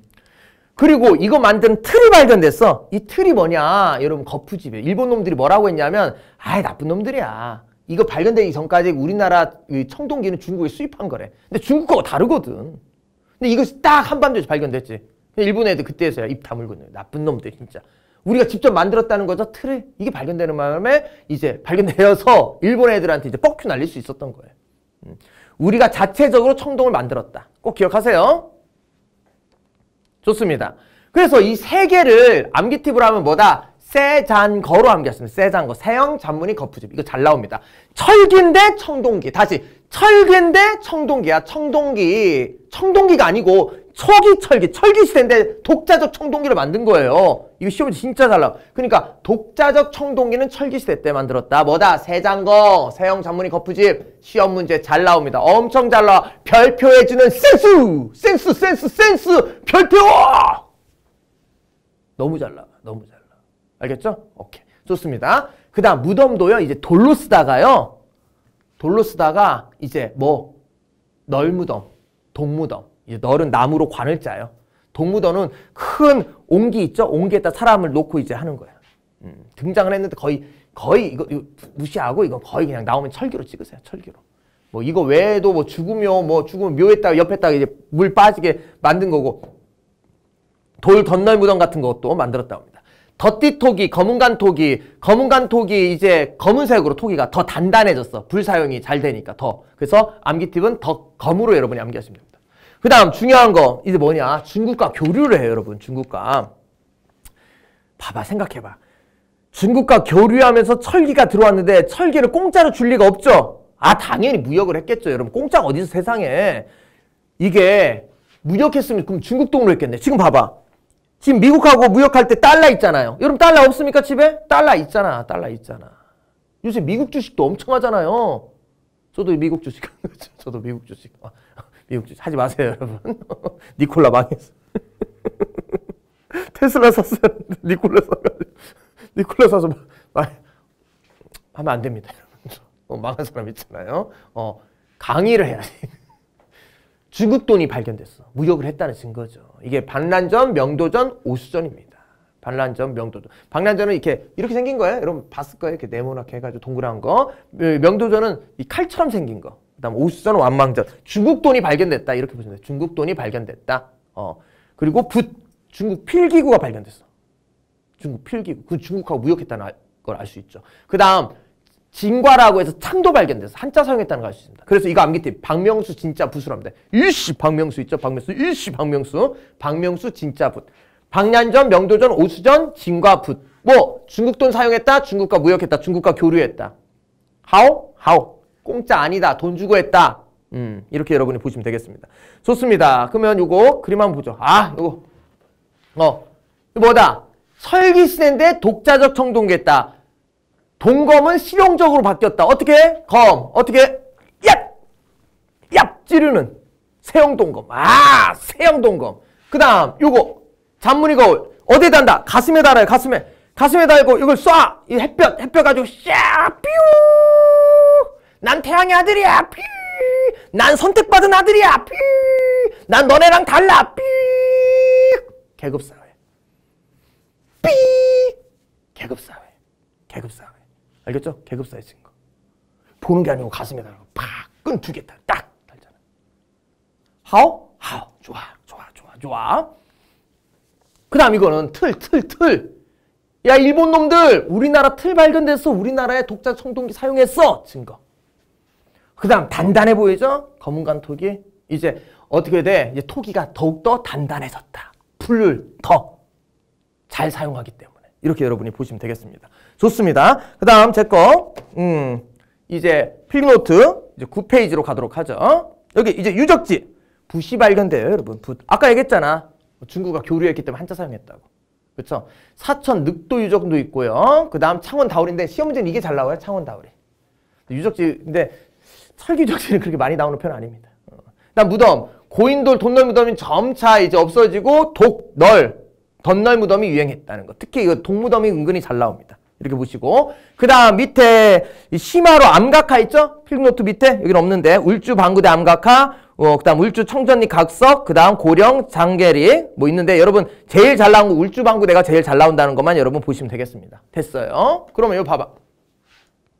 [SPEAKER 1] 그리고 이거 만든 틀이 발견됐어 이 틀이 뭐냐 여러분 거푸집이에요 일본 놈들이 뭐라고 했냐면 아이 나쁜 놈들이야 이거 발견되기 전까지 우리나라 청동기는 중국에 수입한 거래 근데 중국 거가 다르거든 근데 이거 딱 한밤중에 발견됐지 일본 애들 그때에서야 입 다물고 있는 나쁜 놈들 진짜 우리가 직접 만들었다는 거죠 틀을 이게 발견되는 바람에 이제 발견되어서 일본 애들한테 이제 뻑큐 날릴 수 있었던 거예요 음. 우리가 자체적으로 청동을 만들었다. 꼭 기억하세요. 좋습니다. 그래서 이 세 개를 암기팁으로 하면 뭐다? 세 잔거로 암기했습니다. 세 잔거. 세형, 잔문이, 거푸집. 이거 잘 나옵니다. 철기인데 청동기. 다시 철기인데 청동기야. 청동기. 청동기가 아니고 초기 철기. 철기 시대인데 독자적 청동기를 만든 거예요. 이거 시험에 진짜 잘 나와. 그러니까 독자적 청동기는 철기시대 때 만들었다. 뭐다? 세장거, 세형 장문이 거푸집 시험 문제 잘 나옵니다. 엄청 잘 나와. 별표 해주는 센스! 센스, 센스, 센스! 별표! 너무 잘 나와. 너무 잘 나와. 알겠죠? 오케이. 좋습니다. 그 다음 무덤도요. 이제 돌로 쓰다가요. 돌로 쓰다가 이제 뭐? 널무덤, 동무덤. 이제 널은 나무로 관을 짜요. 동무더는 큰 옹기 있죠? 옹기에다 사람을 놓고 이제 하는 거예요. 음, 등장을 했는데 거의 거의 이거, 이거, 무시하고 이건 거의 그냥 나오면 철기로 찍으세요. 철기로. 뭐 이거 외에도 뭐 죽으며 뭐 죽으면 묘했다가 옆에다 가 이제 물 빠지게 만든 거고 돌 덧널 무덤 같은 것도 만들었다고 합니다. 덧띠 토기, 검은간 토기, 검은간 토기 이제 검은색으로 토기가 더 단단해졌어. 불사용이 잘 되니까 더. 그래서 암기팁은 더 검으로 여러분이 암기하시면 됩니다. 그 다음 중요한 거 이제 뭐냐 중국과 교류를 해요 여러분 중국과 봐봐 생각해봐 중국과 교류하면서 철기가 들어왔는데 철기를 공짜로 줄 리가 없죠 아 당연히 무역을 했겠죠 여러분 공짜가 어디서 세상에 이게 무역했으면 그럼 중국 돈으로 했겠네 지금 봐봐 지금 미국하고 무역할 때 달러 있잖아요 여러분 달러 없습니까 집에? 달러 있잖아 달러 있잖아 요새 미국 주식도 엄청 하잖아요 저도 미국 주식 저도 미국 주식 아, 미국 하지 마세요, 여러분. 니콜라 망했어. 테슬라 샀어요. 니콜라 사가지고. 니콜라 사서 막, 하면 안 됩니다, 여러분. 어, 망한 사람 있잖아요. 어, 강의를 해야 돼. 중국 돈이 발견됐어. 무역을 했다는 증거죠. 이게 반란전, 명도전, 오수전입니다. 반란전, 명도전. 반란전은 이렇게 이렇게 생긴 거예요. 여러분 봤을 거예요. 이렇게 네모나게 해가지고 동그란 거. 그 명도전은 이 칼처럼 생긴 거. 그다음 오순 수 완망전 중국 돈이 발견됐다 이렇게 보시면 돼요. 중국 돈이 발견됐다. 어 그리고 붓 중국 필기구가 발견됐어. 중국 필기구 그 중국하고 무역했다는 걸 알 수 있죠. 그다음 진과라고 해서 창도 발견돼서 한자 사용했다는 걸 알 수 있습니다. 그래서 이거 암기에 박명수 진짜 부수합니다 일시 박명수 있죠. 박명수 일시 박명수 박명수 진짜 붓. 박년전, 명도전, 오수전, 진과 붓. 뭐 중국 돈 사용했다, 중국과 무역했다, 중국과 교류했다. 하오? 하오. 공짜 아니다. 돈 주고 했다. 음, 이렇게 여러분이 보시면 되겠습니다. 좋습니다. 그러면 요거 그림 한번 보죠. 아, 요거. 어. 뭐다? 설기시대인데 독자적 청동겠다. 동검은 실용적으로 바뀌었다. 어떻게? 검. 어떻게? 얍! 얍! 찌르는. 세형동검. 아! 세형동검. 그 다음, 요거. 잔문이 거울. 어디에 단다? 가슴에 달아요, 가슴에. 가슴에 달고 이걸 쏴! 이 햇볕, 햇볕 가지고 샤! 뿅! 난 태양의 아들이야. 삐. 난 선택받은 아들이야. 삐. 난 너네랑 달라. 삐. 계급 사회. 삐. 계급 사회. 계급 사회. 알겠죠? 계급 사회 증거. 보는 게 아니고 가슴에 달고 팍 끈 두개 딱, 딱 달잖아. 하오? 하오. 좋아. 좋아. 좋아. 좋아. 그 다음 이거는 틀, 틀, 틀. 야 일본 놈들 우리나라 틀 발견돼서 우리나라에 독자 청동기 사용했어 증거 그 다음 단단해 보이죠? 검은간 토기. 이제 어떻게 돼? 이제 토기가 더욱더 단단해졌다. 풀을 더 잘 사용하기 때문에. 이렇게 여러분이 보시면 되겠습니다. 좋습니다. 그 다음 제 거. 음, 이제 필노트 이제 9페이지로 가도록 하죠. 여기 이제 유적지. 붓이 발견돼요, 여러분. 붓. 아까 얘기했잖아. 중국과 교류했기 때문에 한자 사용했다고. 그렇죠? 사천 늑도 유적도 있고요. 그 다음 창원 다우리인데 시험 문제는 이게 잘 나와요. 창원 다우리. 유적지 근데 설기 정신이 그렇게 많이 나오는 편은 아닙니다. 그 무덤, 고인돌, 돈널 무덤이 점차 이제 없어지고 독널, 덧널 무덤이 유행했다는 것. 특히 이거 동무덤이 은근히 잘 나옵니다. 이렇게 보시고 그 다음 밑에 심화로 암각화 있죠? 필노트 밑에 여기는 없는데 울주 방구대 암각화 어, 그 다음 울주 청전리 각석 그 다음 고령 장계리 뭐 있는데 여러분 제일 잘 나온 거 울주 방구대가 제일 잘 나온다는 것만 여러분 보시면 되겠습니다. 됐어요. 그러면 이거 봐봐.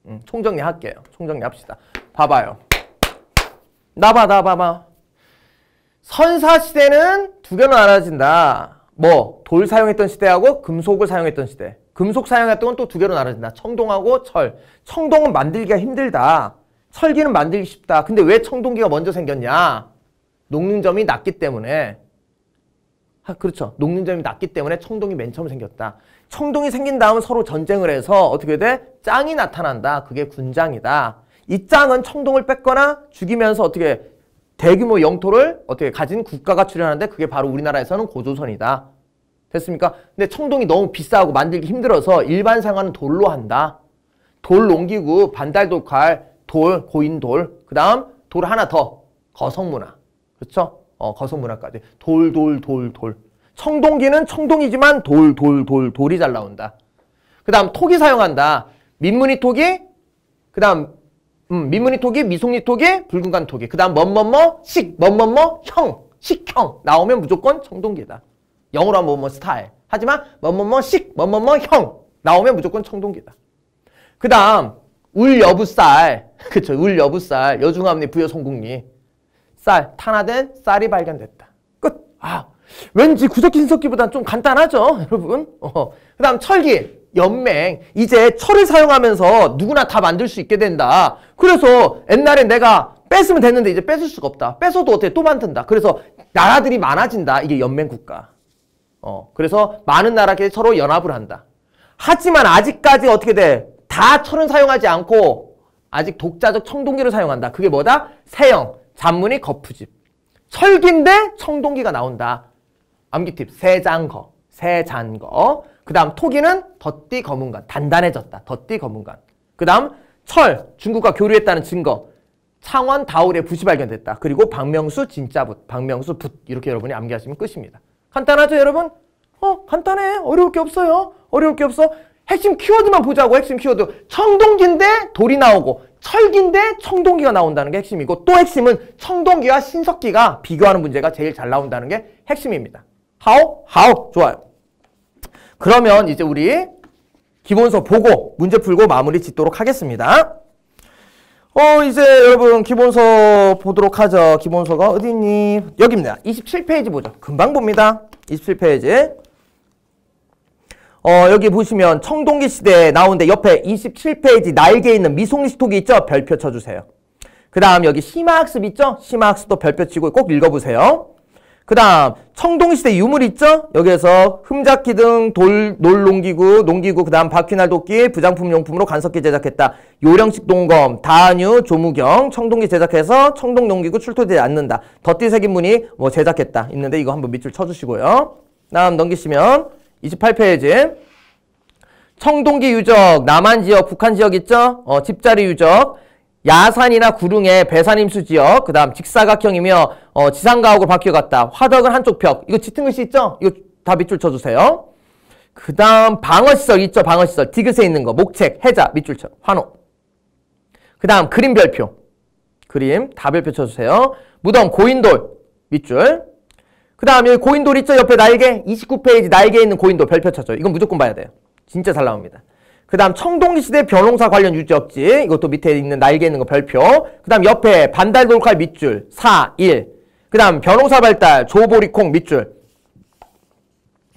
[SPEAKER 1] 음, 총정리 할게요. 총정리 합시다. 봐봐요. 나봐, 나봐봐. 선사시대는 두 개로 나눠진다. 뭐, 돌 사용했던 시대하고 금속을 사용했던 시대. 금속 사용했던 건 또 두 개로 나눠진다. 청동하고 철. 청동은 만들기가 힘들다. 철기는 만들기 쉽다. 근데 왜 청동기가 먼저 생겼냐? 녹는 점이 낮기 때문에. 아, 그렇죠. 녹는 점이 낮기 때문에 청동이 맨 처음 생겼다. 청동이 생긴 다음 서로 전쟁을 해서 어떻게 돼? 짱이 나타난다. 그게 군장이다. 이 짱은 청동을 뺏거나 죽이면서 어떻게 대규모 영토를 어떻게 가진 국가가 출현하는데 그게 바로 우리나라에서는 고조선이다. 됐습니까? 근데 청동이 너무 비싸고 만들기 힘들어서 일반 생활은 돌로 한다. 돌 옮기고 반달돌칼, 돌, 고인돌, 그 다음 돌 하나 더, 거성문화. 그렇죠? 어, 거성문화까지. 돌, 돌, 돌, 돌. 청동기는 청동이지만 돌, 돌, 돌, 돌이 잘 나온다. 그 다음 토기 사용한다. 민무늬 토기, 그 다음 음, 민무늬 토기, 미송니 토기, 붉은간 토기. 그 다음 뭐뭐뭐, 뭐, 식, 뭐뭐뭐, 뭐, 뭐, 형, 식형 나오면 무조건 청동기다. 영어로 하면 뭐뭐 스타일. 하지만 뭐뭐뭐 식, 뭐뭐뭐 형 나오면 무조건 청동기다. 그 다음 울 여부 쌀, 그쵸? 울 여부 쌀, 여중암리 부여 성국리쌀 탄화된 쌀이 발견됐다. 끝. 아 왠지 구석기 신석기보단 좀 간단하죠, 여러분? 어. 그 다음 철기, 연맹. 이제 철을 사용하면서 누구나 다 만들 수 있게 된다. 그래서 옛날에 내가 뺏으면 됐는데 이제 뺏을 수가 없다. 뺏어도 어떻게 또 만든다. 그래서 나라들이 많아진다. 이게 연맹 국가. 어. 그래서 많은 나라끼리 서로 연합을 한다. 하지만 아직까지 어떻게 돼? 다 철은 사용하지 않고 아직 독자적 청동기를 사용한다. 그게 뭐다? 세형, 잔문이 거푸집. 철기인데 청동기가 나온다. 암기 팁 세장거, 세잔거. 그 다음 토기는 덧띠 거문간, 단단해졌다. 덧띠 거문간. 그 다음 철, 중국과 교류했다는 증거. 창원 다울의 붓이 발견됐다. 그리고 박명수 진짜 붓, 박명수 붓 이렇게 여러분이 암기하시면 끝입니다. 간단하죠 여러분? 어 간단해. 어려울 게 없어요. 어려울 게 없어. 핵심 키워드만 보자고 핵심 키워드. 청동기인데 돌이 나오고 철기인데 청동기가 나온다는 게 핵심이고 또 핵심은 청동기와 신석기가 비교하는 문제가 제일 잘 나온다는 게 핵심입니다. 하 o 하 h 좋아요. 그러면 이제 우리 기본서 보고 문제 풀고 마무리 짓도록 하겠습니다. 어 이제 여러분 기본서 보도록 하죠. 기본서가 어디 니 여기입니다. 27페이지 보죠. 금방 봅니다. 27페이지. 어 여기 보시면 청동기 시대에 나오는데 옆에 27페이지 날개 있는 미송리 스톡이 있죠? 별표 쳐주세요. 그 다음 여기 심화학습 있죠? 심화학습도 별표 치고 꼭 읽어보세요. 그 다음 청동시대 유물 있죠? 여기에서 흠잡기 등 돌, 놀 농기구, 농기구, 그 다음 바퀴날 도끼, 부장품 용품으로 간섭기 제작했다. 요령식 동검, 다뉴 조무경, 청동기 제작해서 청동 농기구 출토되지 않는다. 덧띠색인 문이 뭐 제작했다. 있는데 이거 한번 밑줄 쳐주시고요. 다음 넘기시면 28페이지. 청동기 유적, 남한 지역, 북한 지역 있죠? 어, 집자리 유적. 야산이나 구릉의 배산임수 지역, 그 다음 직사각형이며 어, 지상가옥으로 바뀌어갔다. 화덕은 한쪽 벽. 이거 짙은 글씨 있죠? 이거 다 밑줄 쳐주세요. 그 다음 방어시설 있죠? 방어시설. 디귿에 있는 거. 목책, 해자, 밑줄 쳐. 환호. 그 다음 그림 별표. 그림 다 별표 쳐주세요. 무덤 고인돌 밑줄. 그 다음 여기 고인돌 있죠? 옆에 날개. 29페이지 날개 있는 고인돌 별표 쳐줘요. 이건 무조건 봐야 돼요. 진짜 잘 나옵니다. 그 다음 청동기 시대 변홍사 관련 유적지 이것도 밑에 있는 날개 있는 거 별표 그 다음 옆에 반달 돌칼 밑줄 4, 1그 다음 변홍사 발달 조보리콩 밑줄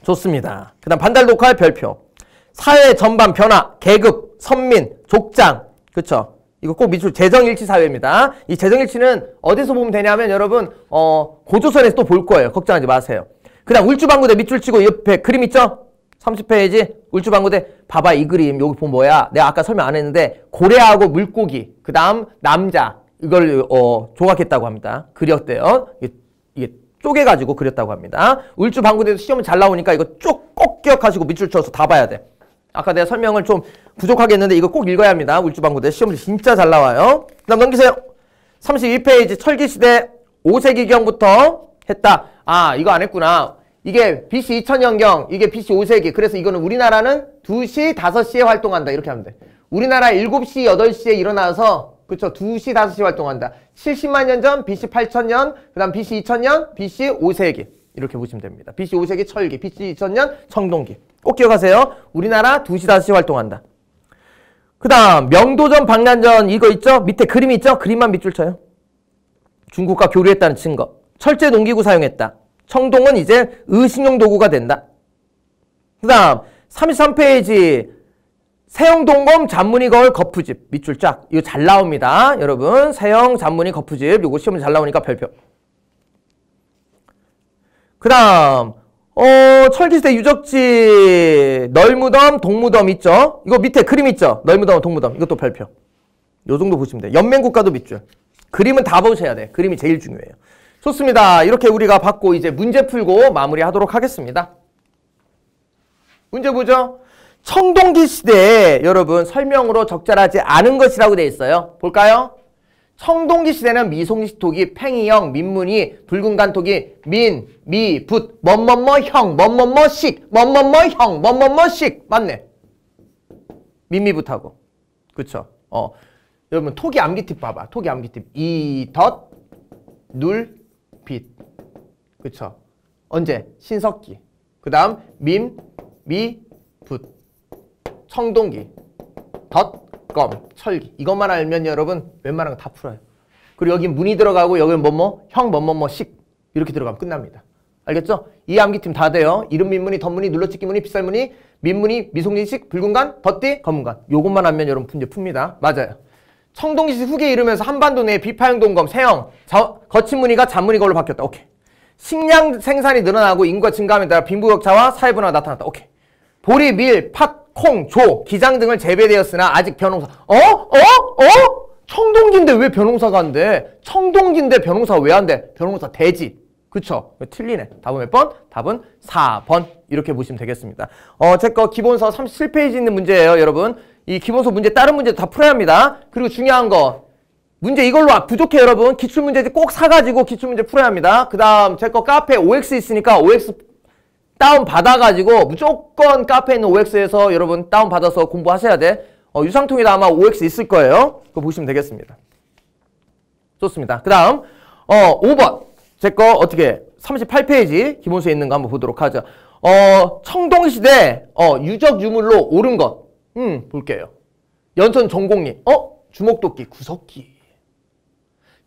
[SPEAKER 1] 좋습니다 그 다음 반달 돌칼 별표 사회 전반 변화 계급 선민 족장 그쵸 이거 꼭 밑줄 재정일치 사회입니다 이 재정일치는 어디서 보면 되냐면 여러분 어 고조선에서 또 볼 거예요 걱정하지 마세요 그 다음 울주방구대 밑줄 치고 옆에 그림 있죠 30페이지 울주방구대 봐봐 이 그림 여기 보면 뭐야 내가 아까 설명 안 했는데 고래하고 물고기 그 다음 남자 이걸 어, 조각했다고 합니다 그렸대요 이게, 이게 쪼개가지고 그렸다고 합니다 울주방구대도 시험이 잘 나오니까 이거 쭉 꼭 기억하시고 밑줄 쳐서 다 봐야 돼 아까 내가 설명을 좀 부족하게 했는데 이거 꼭 읽어야 합니다 울주방구대 시험지 진짜 잘 나와요 그 다음 넘기세요 32페이지 철기시대 5세기경부터 했다 아 이거 안 했구나 이게 BC 2000년경, 이게 BC 5세기. 그래서 이거는 우리나라는 2시, 5시에 활동한다. 이렇게 하면 돼. 우리나라 7시, 8시에 일어나서 그쵸 2시, 5시 에 활동한다. 70만 년전 BC 8000년, 그다음 BC 2000년, BC 5세기. 이렇게 보시면 됩니다. BC 5세기 철기, BC 2000년 청동기. 꼭 기억하세요. 우리나라 2시, 5시 에 활동한다. 그 다음 명도전, 박란전 이거 있죠? 밑에 그림 있죠? 그림만 밑줄 쳐요. 중국과 교류했다는 증거. 철제 농기구 사용했다. 청동은 이제 의식용 도구가 된다. 그 다음 33페이지 세형동검 잔문이 거울 거푸집 밑줄 쫙 이거 잘 나옵니다. 여러분 세형 잔문이 거푸집 이거 시험 잘 나오니까 별표. 그 다음 어, 철기시대 유적지 널무덤 동무덤 있죠? 이거 밑에 그림 있죠? 널무덤 동무덤 이것도 별표. 요 정도 보시면 돼요. 연맹국가도 밑줄. 그림은 다 보셔야 돼. 그림이 제일 중요해요. 좋습니다. 이렇게 우리가 받고 이제 문제 풀고 마무리하도록 하겠습니다. 문제 보죠. 청동기 시대에 여러분 설명으로 적절하지 않은 것이라고 돼 있어요. 볼까요? 청동기 시대는 미송시 토기, 팽이형, 민문이, 붉은간 토기, 민, 미, 붓, 뭐뭐뭐 뭐, 뭐, 형, 뭐뭐뭐 뭐, 식, 뭐뭐뭐 형, 뭐뭐뭐 식. 맞네. 민미붓하고. 그쵸? 어. 여러분 토기 암기팁 봐봐. 토기 암기팁. 이, 덧, 눌, 빛. 그쵸? 언제? 신석기. 그 다음 민, 미, 붓. 청동기. 덧, 검, 철기. 이것만 알면 여러분 웬만한 거 다 풀어요. 그리고 여기 문이 들어가고 여기는 뭐 뭐, 형, 뭐 뭐뭐, 뭐 뭐 식. 이렇게 들어가면 끝납니다. 알겠죠? 이 암기팀 다 돼요. 이름 민문이, 덧문이, 눌러찍기 문이, 빗살문이, 민문이, 미송리식 붉은간, 덧띠, 검은간. 요것만 알면 여러분 품제 풉니다. 맞아요. 청동시 후기 에 이르면서 한반도 내 비파형동검, 세형, 거친 무늬가 잔무늬 걸로 바뀌었다. 오케이. 식량 생산이 늘어나고 인구가 증가함에 따라 빈부격차와 사회분화가 나타났다. 오케이. 보리, 밀, 팥, 콩, 조, 기장 등을 재배되었으나 아직 변홍사. 어? 어? 어? 청동기인데왜 변홍사가 안 돼? 청동기인데 변홍사 왜안 돼? 변홍사 돼지. 그쵸? 틀리네. 답은 몇 번? 답은 4번. 이렇게 보시면 되겠습니다. 어, 제거 기본서 37페이지 있는 문제예요, 여러분. 이 기본서 문제 다른 문제도 다 풀어야 합니다. 그리고 중요한 거 문제 이걸로 부족해 여러분. 기출문제꼭 사가지고 기출문제 풀어야 합니다. 그 다음 제 거 카페 OX 있으니까 OX 다운 받아가지고 무조건 카페에 있는 OX에서 여러분 다운받아서 공부하셔야 돼. 어, 유상통에도 아마 OX 있을 거예요. 그거 보시면 되겠습니다. 좋습니다. 그 다음 어 5번 제 거 어떻게 38페이지 기본서에 있는 거 한번 보도록 하죠. 어 청동시대 어 유적 유물로 오른 것 음, 볼게요. 연천 전공리. 어? 주먹도끼, 구석기.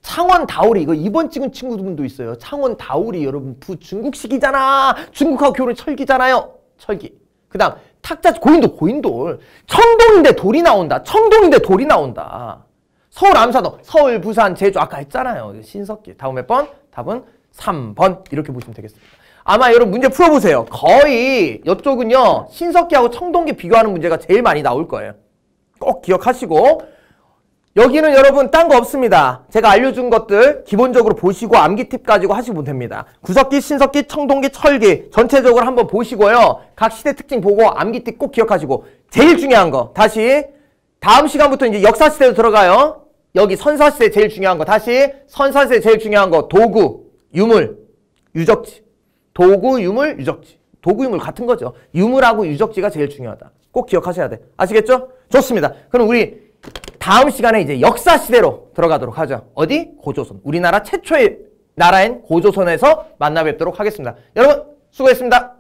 [SPEAKER 1] 창원 다오리. 이거 이번 찍은 친구분도 있어요. 창원 다오리 여러분 부중국식이잖아. 중국하고 겨울류 철기잖아요. 철기. 그 다음 탁자 고인돌 고인돌. 청동인데 돌이 나온다. 청동인데 돌이 나온다. 서울 암사동, 서울, 부산, 제주 아까 했잖아요. 신석기. 다음 에 번? 답은 3번 이렇게 보시면 되겠습니다. 아마 여러분 문제 풀어보세요. 거의 이쪽은요 신석기하고 청동기 비교하는 문제가 제일 많이 나올 거예요. 꼭 기억하시고 여기는 여러분 딴 거 없습니다. 제가 알려준 것들 기본적으로 보시고 암기 팁 가지고 하시면 됩니다. 구석기, 신석기, 청동기, 철기 전체적으로 한번 보시고요. 각 시대 특징 보고 암기 팁 꼭 기억하시고 제일 중요한 거 다시 다음 시간부터 이제 역사시대로 들어가요. 여기 선사시대 제일 중요한 거 다시 선사시대 제일 중요한 거 도구, 유물, 유적지 도구, 유물, 유적지. 도구, 유물 같은 거죠. 유물하고 유적지가 제일 중요하다. 꼭 기억하셔야 돼. 아시겠죠? 좋습니다. 그럼 우리 다음 시간에 이제 역사 시대로 들어가도록 하죠. 어디? 고조선. 우리나라 최초의 나라인 고조선에서 만나 뵙도록 하겠습니다. 여러분 수고했습니다.